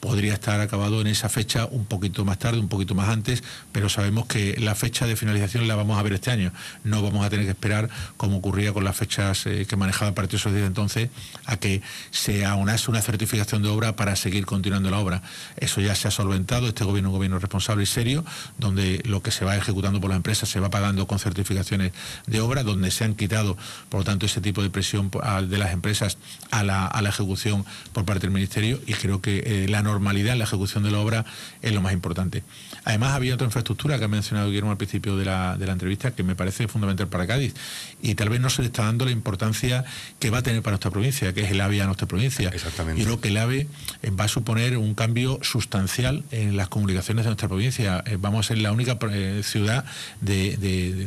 podría estar acabado en esa fecha un poquito más tarde, un poquito más antes, pero sabemos que la fecha de finalización la vamos a ver este año. No vamos a tener que esperar, como ocurría con las fechas eh, que manejaba el Partido Socialista entonces, a que se aunase una certificación de obra para seguir continuando la obra. Eso ya se ha solventado, este gobierno es un gobierno responsable y serio, donde lo que se va ejecutando por las empresas se va pagando con certificaciones de obra, donde se han quitado, por lo tanto, ese tipo de presión de las empresas a la, a la ejecución por parte del Ministerio y pero que eh, la normalidad en la ejecución de la obra es lo más importante. Además, había otra infraestructura que ha mencionado Guillermo al principio de la, entrevista que me parece fundamental para Cádiz y tal vez no se le está dando la importancia que va a tener para nuestra provincia, que es el AVE a nuestra provincia. Exactamente. Y creo que el AVE eh, va a suponer un cambio sustancial en las comunicaciones de nuestra provincia. Eh, vamos a ser la única eh, ciudad de,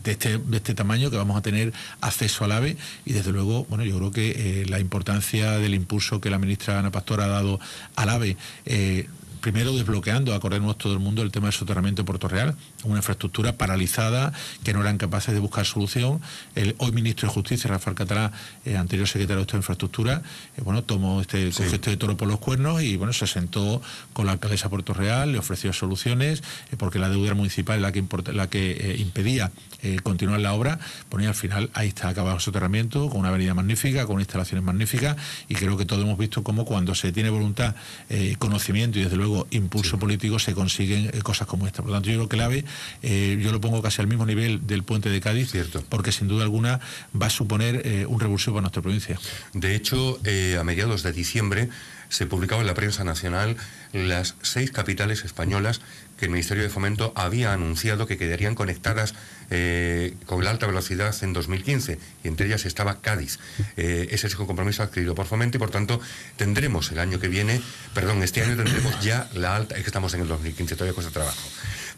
este, de, este, tamaño que vamos a tener acceso al AVE y desde luego, bueno, yo creo que la importancia del impulso que la ministra Ana Pastor ha dado al AVE primero desbloqueando, acordemos todo el mundo, el tema del soterramiento de Puerto Real, una infraestructura paralizada que no eran capaces de buscar solución. El hoy ministro de Justicia, Rafael Catalá, anterior secretario de Infraestructura, eh, bueno, tomó este, sí. de este toro por los cuernos y bueno, se sentó con la alcaldesa de Puerto Real, le ofreció soluciones, eh, porque la deuda municipal es la que, la que eh, impedía continuar la obra. ponía al final ahí está acabado el soterramiento, con una avenida magnífica, con instalaciones magníficas, y creo que todos hemos visto cómo cuando se tiene voluntad, conocimiento y desde luego impulso político se consiguen eh, cosas como esta. Por lo tanto, yo creo que eh, yo lo pongo casi al mismo nivel del puente de Cádiz, Cierto. porque sin duda alguna va a suponer eh, un revulsivo para nuestra provincia. De hecho, a mediados de diciembre se publicaba en la prensa nacional las seis capitales españolas que el Ministerio de Fomento había anunciado que quedarían conectadas eh, con la alta velocidad en 2015, y entre ellas estaba Cádiz. Eh, ese es el compromiso adquirido por Fomento y, por tanto, tendremos el año que viene, perdón, este año tendremos ya la alta, es que estamos en el 2015, todavía cuesta trabajo,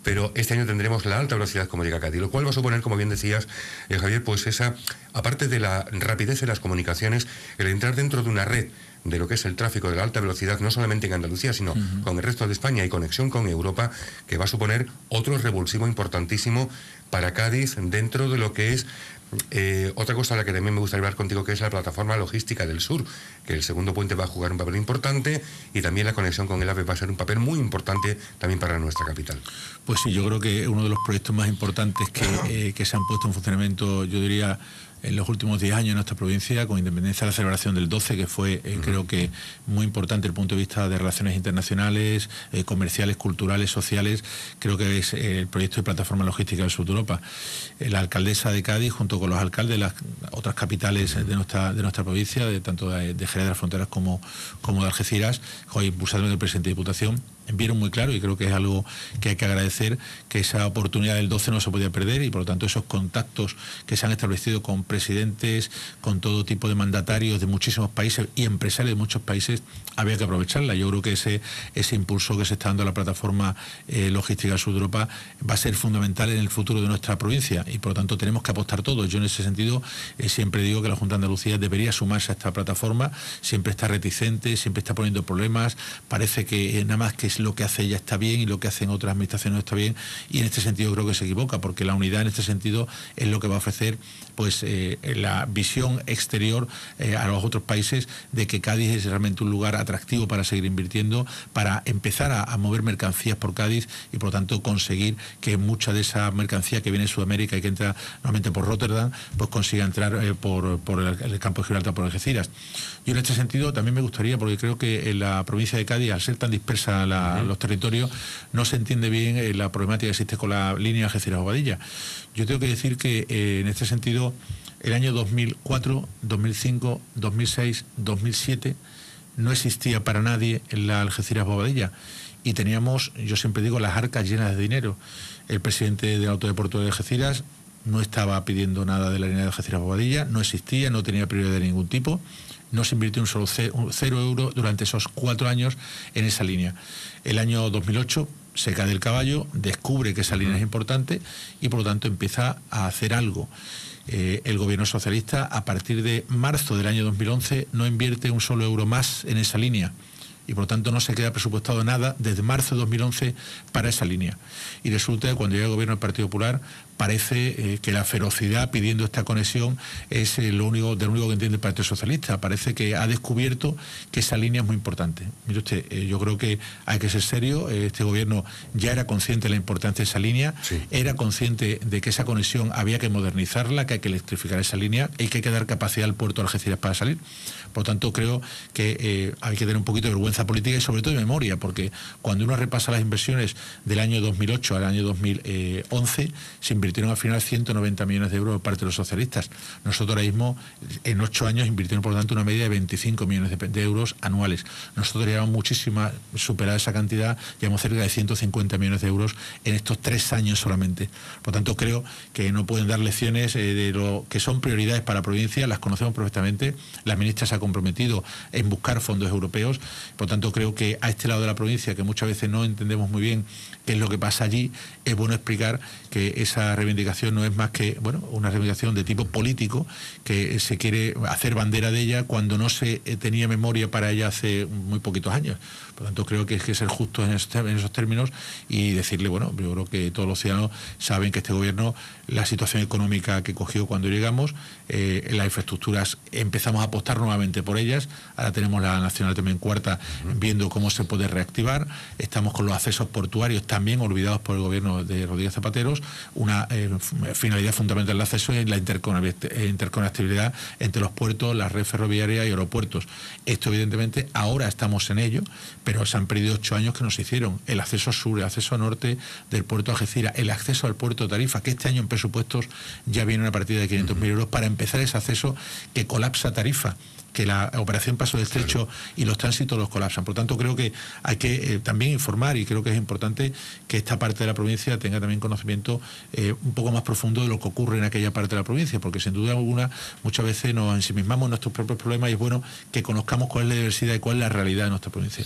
pero este año tendremos la alta velocidad como llega Cádiz, lo cual va a suponer, como bien decías, eh, Javier, pues esa, aparte de la rapidez de las comunicaciones, el entrar dentro de una red de lo que es el tráfico de la alta velocidad, no solamente en Andalucía, sino con el resto de España y conexión con Europa, que va a suponer otro revulsivo importantísimo para Cádiz dentro de lo que es eh, otra cosa a la que también me gusta hablar contigo, que es la plataforma logística del sur, que el segundo puente va a jugar un papel importante y también la conexión con el AVE va a ser un papel muy importante también para nuestra capital. Pues sí, yo creo que uno de los proyectos más importantes que, eh, que se han puesto en funcionamiento, yo diría, en los últimos 10 años en nuestra provincia, con independencia de la celebración del 12, que fue eh, creo que muy importante desde el punto de vista de relaciones internacionales, eh, comerciales, culturales, sociales, creo que es eh, el proyecto de plataforma logística del Sur de Europa. La alcaldesa de Cádiz, junto con los alcaldes, las otras capitales eh, de nuestra, de nuestra provincia, de, tanto de, de de las Fronteras como, como de Algeciras, hoy impulsado el presidente de Diputación, vieron muy claro y creo que es algo que hay que agradecer, que esa oportunidad del 12 no se podía perder y por lo tanto esos contactos que se han establecido con presidentes, con todo tipo de mandatarios de muchísimos países y empresarios de muchos países, había que aprovecharla. Yo creo que ese, ese impulso que se está dando a la plataforma eh, logística Sur Europa va a ser fundamental en el futuro de nuestra provincia y por lo tanto tenemos que apostar todos. Yo en ese sentido eh, siempre digo que la Junta de Andalucía debería sumarse a esta plataforma, siempre está reticente, siempre está poniendo problemas, parece que eh, nada más que es lo que hace ella está bien y lo que hacen otras administraciones no está bien, y en este sentido creo que se equivoca, porque la unidad en este sentido es lo que va a ofrecer pues eh, la visión exterior eh, a los otros países de que Cádiz es realmente un lugar atractivo para seguir invirtiendo, para empezar a, mover mercancías por Cádiz y por lo tanto conseguir que mucha de esa mercancía que viene de Sudamérica y que entra normalmente por Rotterdam, pues consiga entrar eh, por, el, campo de Gibraltar, por Algeciras. Yo en este sentido también me gustaría, porque creo que en la provincia de Cádiz, al ser tan dispersa los territorios, no se entiende bien la problemática que existe con la línea Algeciras-Obadilla. Yo tengo que decir que eh, en este sentido, el año 2004, 2005, 2006, 2007 no existía para nadie en la Algeciras Bobadilla y teníamos, yo siempre digo, las arcas llenas de dinero. El presidente del autodeporto de Algeciras no estaba pidiendo nada de la línea de Algeciras Bobadilla, no existía, no tenía prioridad de ningún tipo no se invirtió un solo cero euro durante esos cuatro años en esa línea. El año 2008 se cae el caballo, descubre que esa línea es importante y por lo tanto empieza a hacer algo. Eh, el gobierno socialista a partir de marzo del año 2011 no invierte un solo euro más en esa línea y por lo tanto no se queda presupuestado nada desde marzo de 2011 para esa línea. Y resulta que cuando llega el gobierno del Partido Popular parece eh, que la ferocidad pidiendo esta conexión es eh, lo único, de único que entiende el Partido Socialista. Parece que ha descubierto que esa línea es muy importante. Mire usted, eh, yo creo que hay que ser serio. este gobierno ya era consciente de la importancia de esa línea, era consciente de que esa conexión había que modernizarla, que hay que electrificar esa línea y que hay que dar capacidad al puerto de Algeciras para salir. Por tanto, creo que hay que tener un poquito de vergüenza política y sobre todo de memoria, porque cuando uno repasa las inversiones del año 2008 al año 2011, se invirtieron al final 190 millones de euros por parte de los socialistas. Nosotros ahora mismo, en ocho años, invirtieron, por lo tanto, una media de 25 millones de, euros anuales. Nosotros llevamos muchísima, superar esa cantidad, llevamos cerca de 150 millones de euros en estos tres años solamente. Por lo tanto, creo que no pueden dar lecciones eh, de lo que son prioridades para la provincia, las conocemos perfectamente. La ministra se ha comprometido en buscar fondos europeos. Por lo tanto, creo que a este lado de la provincia, que muchas veces no entendemos muy bien qué es lo que pasa allí, es bueno explicar que esa reivindicación no es más que bueno una reivindicación de tipo político que se quiere hacer bandera de ella cuando no se eh, tenía memoria para ella hace muy poquitos años. Por lo tanto, creo que hay que ser justos este, en, esos términos y decirle, bueno, yo creo que todos los ciudadanos saben que este gobierno, la situación económica que cogió cuando llegamos, eh, las infraestructuras empezamos a apostar nuevamente por ellas, ahora tenemos la Nacional también cuarta viendo cómo se puede reactivar, estamos con los accesos portuarios también olvidados por el gobierno de Rodríguez Zapateros, una eh, finalidad fundamental del acceso es la interconectividad entre los puertos, la red ferroviaria y aeropuertos. Esto evidentemente ahora estamos en ello, pero se han perdido ocho años que nos hicieron. El acceso sur, el acceso norte del puerto de Algeciras, el acceso al puerto de Tarifa, que este año en presupuestos ya viene una partida de 500.000 euros para empezar ese acceso que colapsa Tarifa que la operación Paso del Estrecho y los tránsitos los colapsan. Por tanto, creo que hay que eh, también informar y creo que es importante que esta parte de la provincia tenga también conocimiento eh, un poco más profundo de lo que ocurre en aquella parte de la provincia, porque sin duda alguna muchas veces nos ensimismamos en nuestros propios problemas y es bueno que conozcamos cuál es la diversidad y cuál es la realidad de nuestra provincia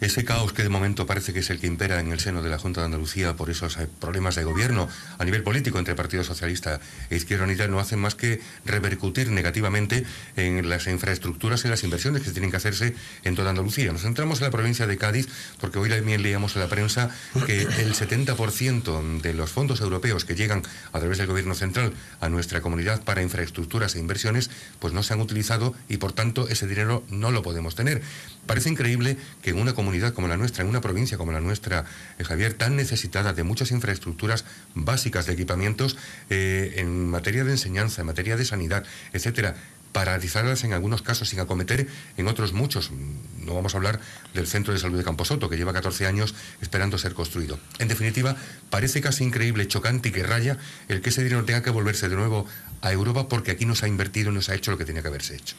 ese caos que de momento parece que es el que impera en el seno de la Junta de Andalucía por esos eh, problemas de gobierno a nivel político entre Partido Socialista e Izquierda Unida no hacen más que repercutir negativamente en las infraestructuras y las inversiones que tienen que hacerse en toda Andalucía. Nos centramos en la provincia de Cádiz porque hoy también leíamos en la prensa que el 70% de los fondos europeos que llegan a través del Gobierno Central a nuestra comunidad para infraestructuras e inversiones pues no se han utilizado y por tanto ese dinero no lo podemos tener. Parece increíble que en una comunidad como la nuestra, en una provincia como la nuestra, eh, Javier, tan necesitada de muchas infraestructuras básicas de equipamientos eh, en materia de enseñanza, en materia de sanidad, etcétera, paralizarlas en algunos casos sin acometer en otros muchos. Mm, no vamos a hablar del Centro de Salud de Camposoto, que lleva 14 años esperando ser construido. En definitiva, parece casi increíble, chocante y que raya el que ese dinero tenga que volverse de nuevo a Europa porque aquí no se ha invertido, no se ha hecho lo que tenía que haberse hecho.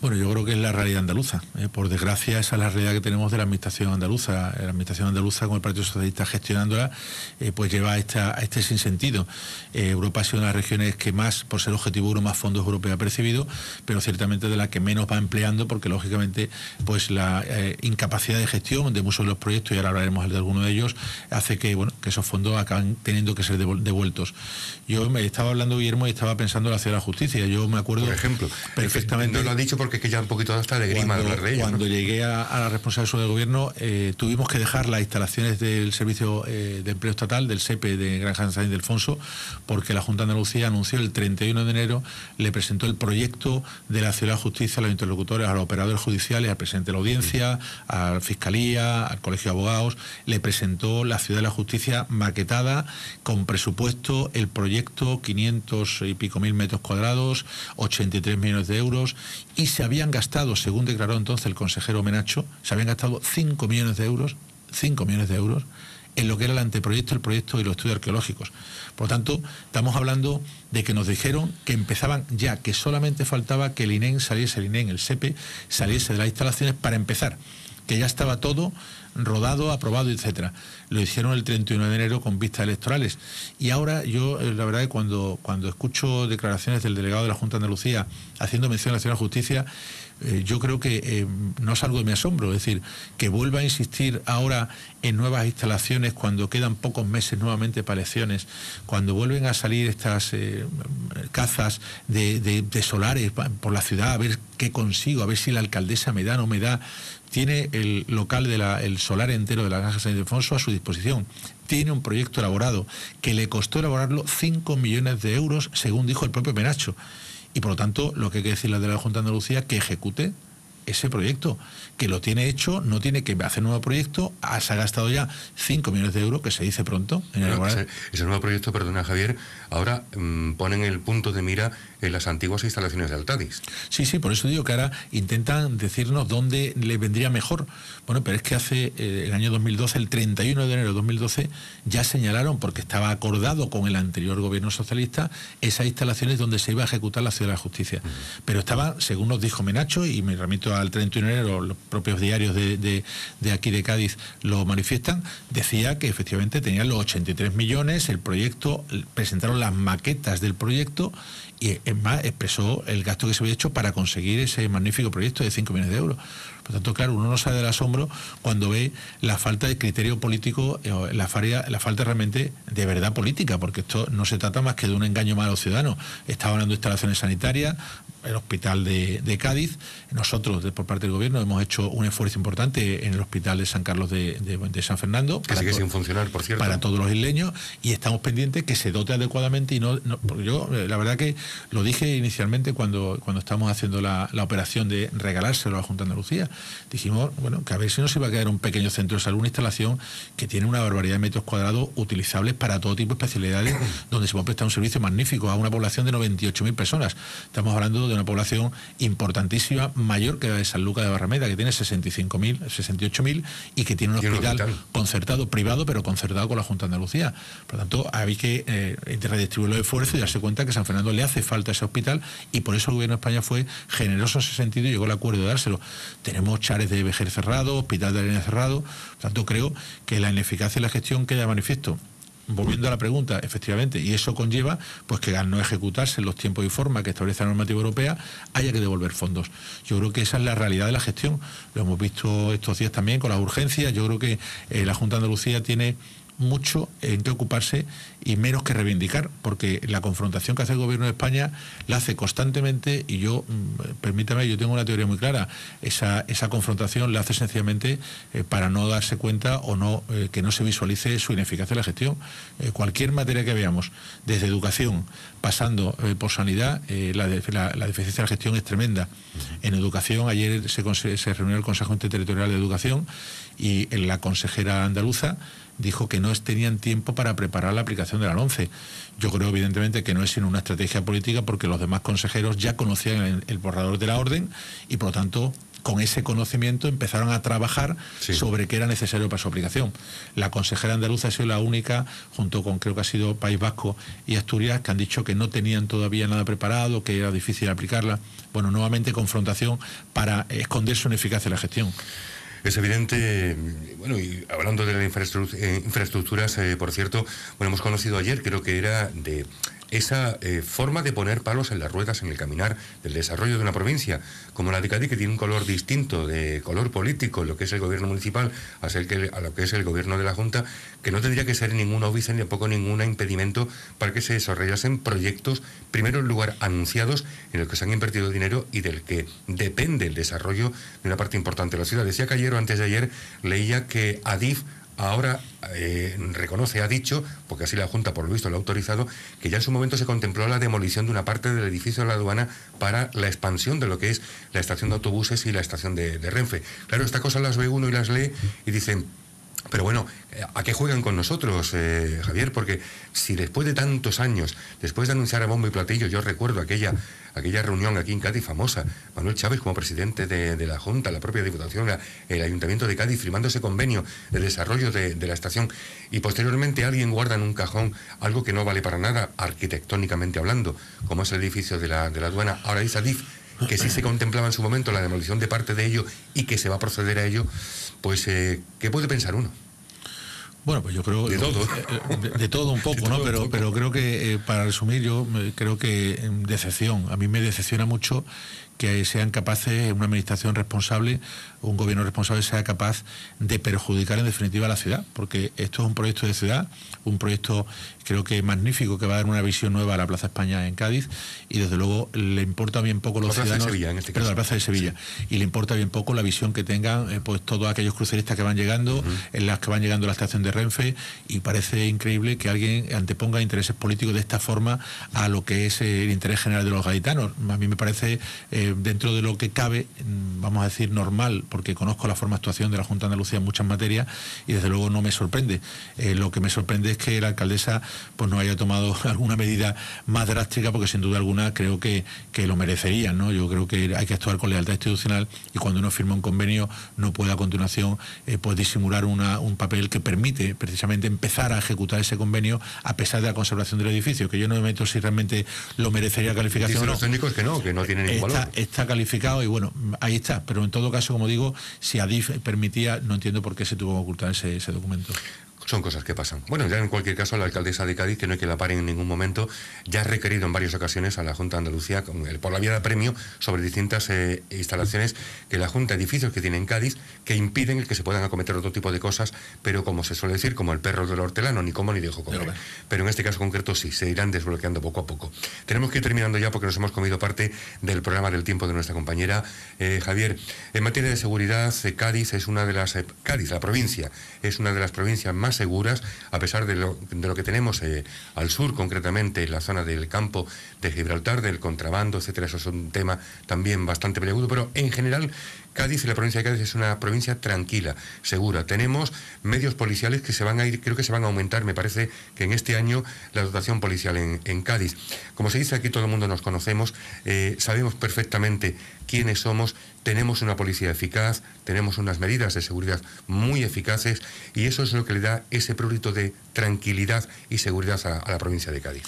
Bueno, yo creo que es la realidad andaluza. ¿eh? por desgracia, esa es la realidad que tenemos de la Administración andaluza. La Administración andaluza, con el Partido Socialista gestionándola, eh, pues lleva a, esta, este sinsentido. Eh, Europa ha sido una de las regiones que más, por ser objetivo uno, más fondos europeos ha percibido, pero ciertamente de la que menos va empleando, porque lógicamente pues la eh, incapacidad de gestión de muchos de los proyectos, y ahora hablaremos de alguno de ellos, hace que, bueno, que esos fondos acaben teniendo que ser devueltos. Yo estaba hablando, Guillermo, y estaba pensando en la ciudad de la justicia. Yo me acuerdo por ejemplo, perfectamente... lo ha dicho porque que ya un poquito hasta de grima cuando, la de Cuando llegué a, la responsabilidad del gobierno, eh, tuvimos que dejar las instalaciones del Servicio eh, de Empleo Estatal, del SEPE de Granja San Ildefonso, porque la Junta de Andalucía anunció el 31 de enero, le presentó el proyecto de la Ciudad de Justicia a los interlocutores, a los operadores judiciales, al presidente de la audiencia, a la Fiscalía, al Colegio de Abogados, le presentó la Ciudad de la Justicia maquetada, con presupuesto, el proyecto, 500 y pico mil metros cuadrados, 83 millones de euros, y habían gastado, según declaró entonces el consejero Menacho, se habían gastado 5 millones de euros, 5 millones de euros, en lo que era el anteproyecto, el proyecto y los estudios arqueológicos. Por lo tanto, estamos hablando de que nos dijeron que empezaban ya, que solamente faltaba que el INEN e saliese, el INEN, e el SEPE, e, saliese de las instalaciones para empezar, que ya estaba todo rodado, aprobado, etcétera lo hicieron el 31 de enero con vistas electorales. Y ahora yo, eh, la verdad, que cuando, cuando escucho declaraciones del delegado de la Junta de Andalucía haciendo mención a la Señora Justicia, eh, yo creo que eh, no salgo de mi asombro. Es decir, que vuelva a insistir ahora en nuevas instalaciones cuando quedan pocos meses nuevamente para elecciones, cuando vuelven a salir estas cazas de, solares por la ciudad a ver qué consigo, a ver si la alcaldesa me da o no me da tiene el local del solar entero de la granja San Ildefonso a su disposición disposición. Tiene un proyecto elaborado que le costó elaborarlo 5 millones de euros, según dijo el propio Penacho. Y por lo tanto, lo que hay que decirle de la Junta de Andalucía que ejecute ese proyecto, que lo tiene hecho, no tiene que hacer nuevo proyecto, se ha gastado ya 5 millones de euros, que se dice pronto. En el ese, ese, nuevo proyecto, perdona Javier, ahora mm, ponen el punto de mira en las antiguas instalaciones de Altadis. Sí, sí, por eso digo que ahora intentan decirnos dónde le vendría mejor. Bueno, pero es que hace eh, el año 2012, el 31 de enero de 2012, ya señalaron, porque estaba acordado con el anterior gobierno socialista, esas instalaciones donde se iba a ejecutar la Ciudad de Justicia. Pero estaba, según nos dijo Menacho, y me remito a el 31 de enero, los propios diarios de, aquí de Cádiz lo manifiestan, decía que efectivamente tenían los 83 millones, el proyecto, presentaron las maquetas del proyecto y es más, expresó el gasto que se había hecho para conseguir ese magnífico proyecto de 5 millones de euros. Por tanto, claro, uno no sale del asombro cuando ve la falta de criterio político, eh, la, falta realmente de verdad política, porque esto no se trata más que de un engaño malo ciudadano, estaba hablando de instalaciones sanitarias, el hospital de, Cádiz. Nosotros, por parte del gobierno, hemos hecho un esfuerzo importante en el hospital de San Carlos de, San Fernando. Que sigue sin funcionar, por cierto. Para todos los isleños y estamos pendientes que se dote adecuadamente y no, yo, eh, la verdad que lo dije inicialmente cuando, cuando estábamos haciendo la, operación de regalárselo a la Junta de Andalucía. Dijimos, bueno, que a ver si nos iba a quedar un pequeño centro de salud, una instalación que tiene una barbaridad de metros cuadrados utilizables para todo tipo de especialidades, donde se puede prestar un servicio magnífico a una población de 98.000 personas. Estamos hablando de de una población importantísima, mayor que la de San Lucas de Barrameda, que tiene 65.000, 68.000 y que tiene un hospital, concertado, privado, pero concertado con la Junta de Andalucía. Por lo tanto, hay que eh, redistribuir los esfuerzos y darse cuenta que San Fernando le hace falta ese hospital y por eso el gobierno de España fue generoso en ese sentido y llegó al acuerdo de dárselo. Tenemos chares de vejez cerrado, hospital de arena cerrado, por lo tanto creo que la ineficacia y la gestión queda de manifiesto volviendo a la pregunta, efectivamente, y eso conlleva pues que al no ejecutarse en los tiempos y forma que establece la normativa europea, haya que devolver fondos. Yo creo que esa es la realidad de la gestión. Lo hemos visto estos días también con las urgencias. Yo creo que eh, la Junta de Andalucía tiene mucho en qué ocuparse y menos que reivindicar, porque la confrontación que hace el gobierno de España la hace constantemente y yo, mm, permítame, yo tengo una teoría muy clara, esa, confrontación la hace sencillamente eh, para no darse cuenta o no eh, que no se visualice su ineficacia en la gestión. Eh, cualquier materia que veamos, desde educación, pasando por sanidad, la, deficiencia de la gestión es tremenda. En educación, ayer se, reunió el Consejo Interterritorial de Educación y en la consejera andaluza dijo que no tenían tiempo para preparar la aplicación de la 11 Yo creo, evidentemente, que no es sino una estrategia política porque los demás consejeros ya conocían el, borrador de la orden y, por lo tanto, con ese conocimiento empezaron a trabajar sobre qué era necesario para su aplicación. La consejera andaluza ha sido la única, junto con creo que ha sido País Vasco y Asturias, que han dicho que no tenían todavía nada preparado, que era difícil aplicarla. Bueno, nuevamente confrontación para esconderse su eficacia en la gestión. Es evidente, bueno, y hablando de las eh, infraestructuras, eh, por cierto, bueno, hemos conocido ayer, creo que era de esa eh, forma de poner palos en las ruedas en el caminar del desarrollo de una provincia, como la de Cádiz, que tiene un color distinto de color político, lo que es el gobierno municipal, a, ser que, a lo que es el gobierno de la Junta, que no tendría que ser ningún óbice ni tampoco ningún impedimento para que se desarrollasen proyectos, primero en lugar anunciados, en los que se han invertido dinero y del que depende el desarrollo de una parte importante de la ciudad. Decía que ayer o antes de ayer leía que Adif ahora eh, reconoce, ha dicho, porque así la Junta por lo visto lo ha autorizado, que ya en su momento se contempló la demolición de una parte del edificio de la aduana para la expansión de lo que es la estación de autobuses y la estación de, de Renfe. Claro, esta cosa las ve uno y las lee y dicen, pero bueno, eh, ¿a qué juegan con nosotros, eh, Javier? Porque si después de tantos años, después de anunciar a bombo y platillo, yo recuerdo aquella, aquella reunión aquí en Cádiz famosa, Manuel Chávez como presidente de, la Junta, la propia Diputación, el Ayuntamiento de Cádiz, firmando ese convenio de desarrollo de, la estación, y posteriormente alguien guarda en un cajón algo que no vale para nada, arquitectónicamente hablando, como es el edificio de la, de la aduana, ahora dice DIF, que sí se contemplaba en su momento la demolición de parte de ello y que se va a proceder a ello, pues, eh, ¿qué puede pensar uno? Bueno, pues yo creo de todo, eh, de, todo un poco, ¿no? Pero, pero creo que eh, para resumir, yo creo que em, decepción. A mí me decepciona mucho que sean capaces, una administración responsable, un gobierno responsable sea capaz de perjudicar en definitiva a la ciudad, porque esto es un proyecto de ciudad, un proyecto creo que magnífico que va a dar una visión nueva a la Plaza España en Cádiz y desde luego le importa bien poco los la ciudadanos, de Sevilla, en este caso. la Plaza de Sevilla y le importa bien poco la visión que tengan eh, pues todos aquellos cruceristas que van llegando, en las que van llegando a la estación de Renfe y parece increíble que alguien anteponga intereses políticos de esta forma a lo que es eh, el interés general de los gaitanos. A mí me parece, eh, dentro de lo que cabe, mm, vamos a decir normal, porque conozco la forma de actuación de la Junta de Andalucía en muchas materias y desde luego no me sorprende. Eh, lo que me sorprende es que la alcaldesa pues no haya tomado alguna medida más drástica, porque sin duda alguna creo que, lo merecería. ¿no? Yo creo que hay que actuar con lealtad institucional y cuando uno firma un convenio no puede a continuación pues disimular un papel que permite precisamente empezar a ejecutar ese convenio a pesar de la conservación del edificio, que yo no me meto si realmente lo merecería calificación. o los técnicos que no, que no tienen ningún valor. Está calificado y bueno, ahí está. Pero en todo caso, como digo, si ADIF permitía, no entiendo por qué se tuvo que ocultar ese documento son cosas que pasan. Bueno, ya en cualquier caso, la alcaldesa de Cádiz, que no hay que la paren en ningún momento, ya ha requerido en varias ocasiones a la Junta de Andalucía por la vía de premio sobre distintas eh, instalaciones que la Junta, edificios que tiene en Cádiz, que impiden el que se puedan acometer otro tipo de cosas, pero como se suele decir, como el perro del hortelano, ni como ni dejo comer. Pero, en este caso concreto sí, se irán desbloqueando poco a poco. Tenemos que ir terminando ya porque nos hemos comido parte del programa del tiempo de nuestra compañera eh, Javier. En materia de seguridad, eh, Cádiz es una de las Cádiz, la provincia, es una de las provincias más seguras, a pesar de lo, que tenemos eh, al sur, concretamente en la zona del campo de Gibraltar, del contrabando, etcétera. Eso es un tema también bastante peligroso... pero en general Cádiz, la provincia de Cádiz es una provincia tranquila, segura. Tenemos medios policiales que se van a ir, creo que se van a aumentar, me parece que en este año la dotación policial en, Cádiz. Como se dice aquí, todo el mundo nos conocemos, eh, sabemos perfectamente quiénes somos, tenemos una policía eficaz, tenemos unas medidas de seguridad muy eficaces y eso es lo que le da ese prurito de tranquilidad y seguridad a, a la provincia de Cádiz.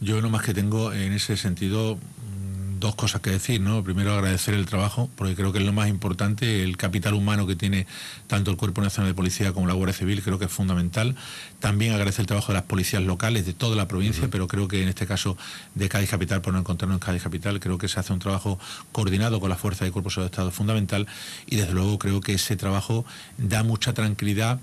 Yo lo más que tengo en ese sentido dos cosas que decir, ¿no? Primero agradecer el trabajo, porque creo que es lo más importante, el capital humano que tiene tanto el Cuerpo Nacional de Policía como la Guardia Civil, creo que es fundamental. También agradecer el trabajo de las policías locales de toda la provincia, pero creo que en este caso de Cádiz Capital, por no encontrarnos en Cádiz Capital, creo que se hace un trabajo coordinado con las fuerzas de cuerpos de Estado fundamental y desde luego creo que ese trabajo da mucha tranquilidad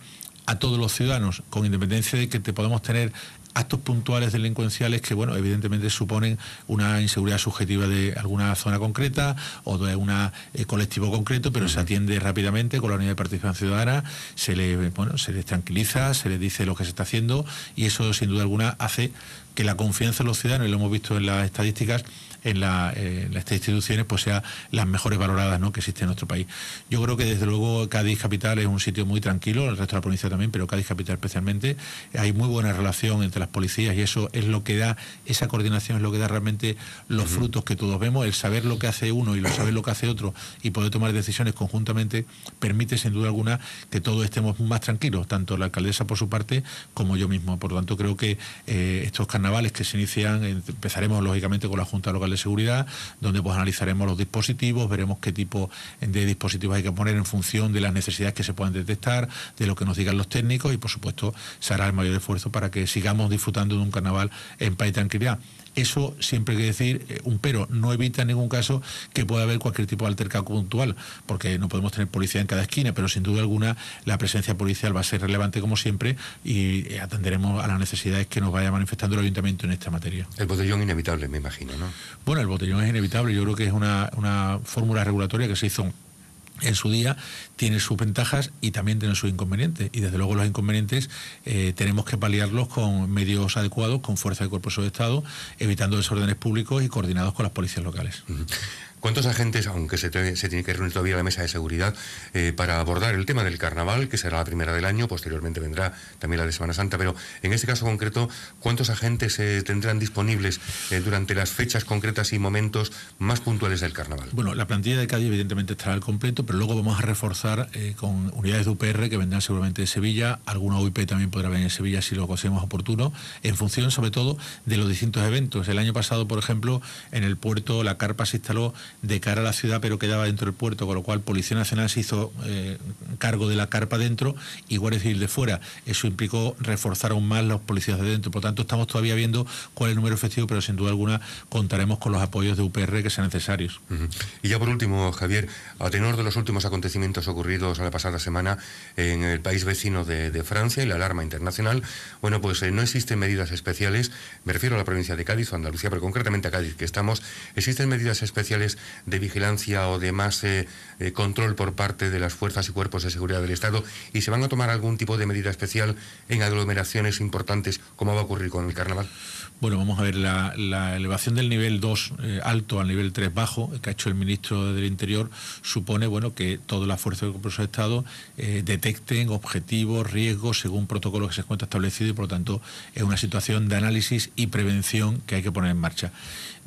a todos los ciudadanos, con independencia de que te podamos tener actos puntuales delincuenciales que, bueno, evidentemente suponen una inseguridad subjetiva de alguna zona concreta o de un eh, colectivo concreto, pero se atiende rápidamente con la unidad de participación ciudadana, se les, se tranquiliza, se les dice lo que se está haciendo y eso, sin duda alguna, hace que la confianza de los ciudadanos, y lo hemos visto en las estadísticas, en, estas instituciones pues sean las mejores valoradas que existen en nuestro país. Yo creo que desde luego Cádiz Capital es un sitio muy tranquilo, el resto de la provincia también, pero Cádiz Capital especialmente. Hay muy buena relación entre las policías y eso es lo que da, esa coordinación es lo que da realmente los frutos que todos vemos, el saber lo que hace uno y lo saber lo que hace otro y poder tomar decisiones conjuntamente permite sin duda alguna que todos estemos más tranquilos, tanto la alcaldesa por su parte como yo mismo. Por lo tanto, creo que eh, estos carnavales que se inician, empezaremos lógicamente con la Junta Local de seguridad, donde pues analizaremos los dispositivos, veremos qué tipo de dispositivos hay que poner en función de las necesidades que se puedan detectar, de lo que nos digan los técnicos y por supuesto se hará el mayor esfuerzo para que sigamos disfrutando de un carnaval en paz y tranquilidad. Eso siempre hay que decir eh, un pero. No evita en ningún caso que pueda haber cualquier tipo de altercado puntual, porque no podemos tener policía en cada esquina, pero sin duda alguna la presencia policial va a ser relevante como siempre y eh, atenderemos a las necesidades que nos vaya manifestando el ayuntamiento en esta materia. El botellón inevitable, me imagino, ¿no? Bueno, el botellón es inevitable. Yo creo que es una, una fórmula regulatoria que se hizo en su día tiene sus ventajas y también tiene sus inconvenientes. Y desde luego los inconvenientes eh, tenemos que paliarlos con medios adecuados, con fuerza de cuerpos de Estado, evitando desórdenes públicos y coordinados con las policías locales. ¿Cuántos agentes, aunque se, tiene que reunir todavía la mesa de seguridad, eh, para abordar el tema del carnaval, que será la primera del año, posteriormente vendrá también la de Semana Santa, pero en este caso concreto, ¿cuántos agentes se eh, tendrán disponibles eh, durante las fechas concretas y momentos más puntuales del carnaval? Bueno, la plantilla de calle, evidentemente estará al completo, pero luego vamos a reforzar con unidades de UPR que vendrán seguramente de Sevilla, alguna UIP también podrá venir de Sevilla si lo consideramos oportuno, en función sobre todo de los distintos eventos. El año pasado, por ejemplo, en el puerto la carpa se instaló de cara a la ciudad, pero quedaba dentro del puerto, con lo cual Policía Nacional se hizo eh, cargo de la carpa dentro y Guardia Civil de fuera. Eso implicó reforzar aún más los policías de dentro. Por lo tanto, estamos todavía viendo cuál es el número efectivo, pero sin duda alguna contaremos con los apoyos de UPR que sean necesarios. Y ya por último, Javier, a tenor de los últimos acontecimientos ocurridos a la pasada semana en el país vecino de, Francia y la alarma internacional, bueno, pues eh, no existen medidas especiales, me refiero a la provincia de Cádiz o Andalucía, pero concretamente a Cádiz, que estamos, existen medidas especiales de vigilancia o de más eh, eh, control por parte de las fuerzas y cuerpos de seguridad del Estado y se van a tomar algún tipo de medida especial en aglomeraciones importantes como va a ocurrir con el carnaval? Bueno, vamos a ver, la, elevación del nivel 2 eh, alto al nivel 3 bajo que ha hecho el ministro del Interior supone bueno, que todas las fuerzas y cuerpos de Estado detecten objetivos, riesgos según protocolos que se encuentra establecido y por lo tanto es una situación de análisis y prevención que hay que poner en marcha.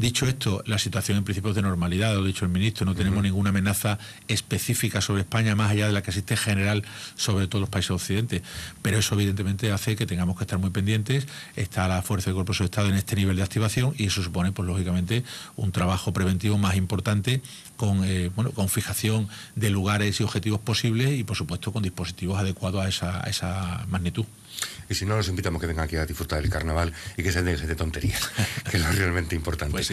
Dicho esto, la situación en principio es de normalidad, lo ha dicho el ministro, no tenemos ninguna amenaza específica sobre España, más allá de la que existe en general sobre todos los países occidentes. Pero eso, evidentemente, hace que tengamos que estar muy pendientes. Está la fuerza del cuerpo de Estado en este nivel de activación y eso supone, pues lógicamente, un trabajo preventivo más importante con, eh, con fijación de lugares y objetivos posibles y, por supuesto, con dispositivos adecuados a esa magnitud. Y si no, los invitamos que vengan aquí a disfrutar del carnaval y que se den de tonterías, que es lo realmente importante. Pues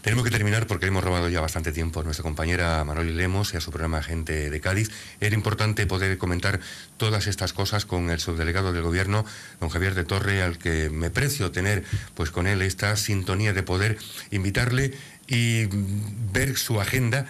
Tenemos que terminar porque hemos robado ya bastante tiempo a nuestra compañera Manoli Lemos y a su programa Gente de Cádiz. Era importante poder comentar todas estas cosas con el subdelegado del gobierno, don Javier de Torre, al que me precio tener pues con él esta sintonía de poder invitarle y ver su agenda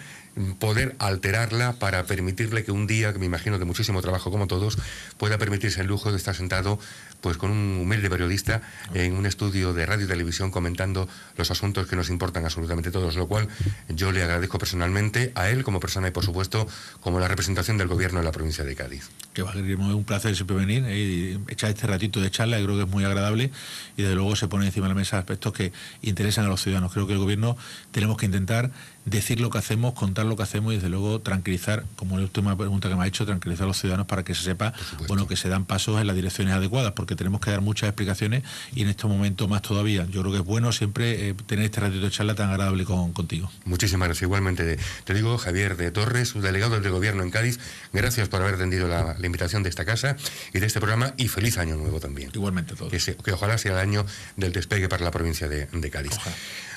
poder alterarla para permitirle que un día, que me imagino de muchísimo trabajo como todos, pueda permitirse el lujo de estar sentado pues con un humilde periodista en un estudio de radio y televisión comentando los asuntos que nos importan absolutamente todos, lo cual yo le agradezco personalmente a él como persona y por supuesto como la representación del gobierno en la provincia de Cádiz. Que Guillermo, es un placer siempre venir eh, y echar este ratito de charla, y creo que es muy agradable y desde luego se pone encima de la mesa aspectos que interesan a los ciudadanos. Creo que el gobierno tenemos que intentar decir lo que hacemos, contar lo que hacemos y desde luego tranquilizar, como la última pregunta que me ha hecho, tranquilizar a los ciudadanos para que se sepa, bueno, que se dan pasos en las direcciones adecuadas, porque tenemos que dar muchas explicaciones y en este momento más todavía. Yo creo que es bueno siempre eh, tener este ratito de charla tan agradable contigo. Muchísimas gracias. Igualmente te digo, Javier de Torres, delegado del Gobierno en Cádiz, gracias por haber atendido la, invitación de esta casa y de este programa y feliz año nuevo también. Igualmente todo. Que, ojalá sea el año del despegue para la provincia de, Cádiz.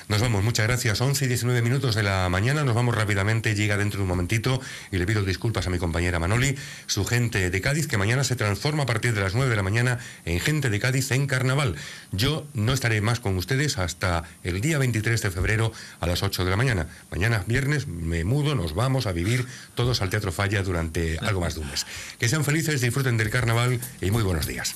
Nos vamos, muchas gracias. 11 y 19 minutos de la mañana, nos vamos rápidamente, llega dentro de un momentito y le pido disculpas a mi compañera Manoli, su gente de Cádiz, que mañana se transforma a partir de las 9 de la mañana en gente de Cádiz en carnaval. Yo no estaré más con ustedes hasta el día 23 de febrero a las 8 de la mañana. Mañana viernes me mudo, nos vamos a vivir todos al Teatro Falla durante algo más de un mes. Que sean felices, disfruten del carnaval y muy buenos días.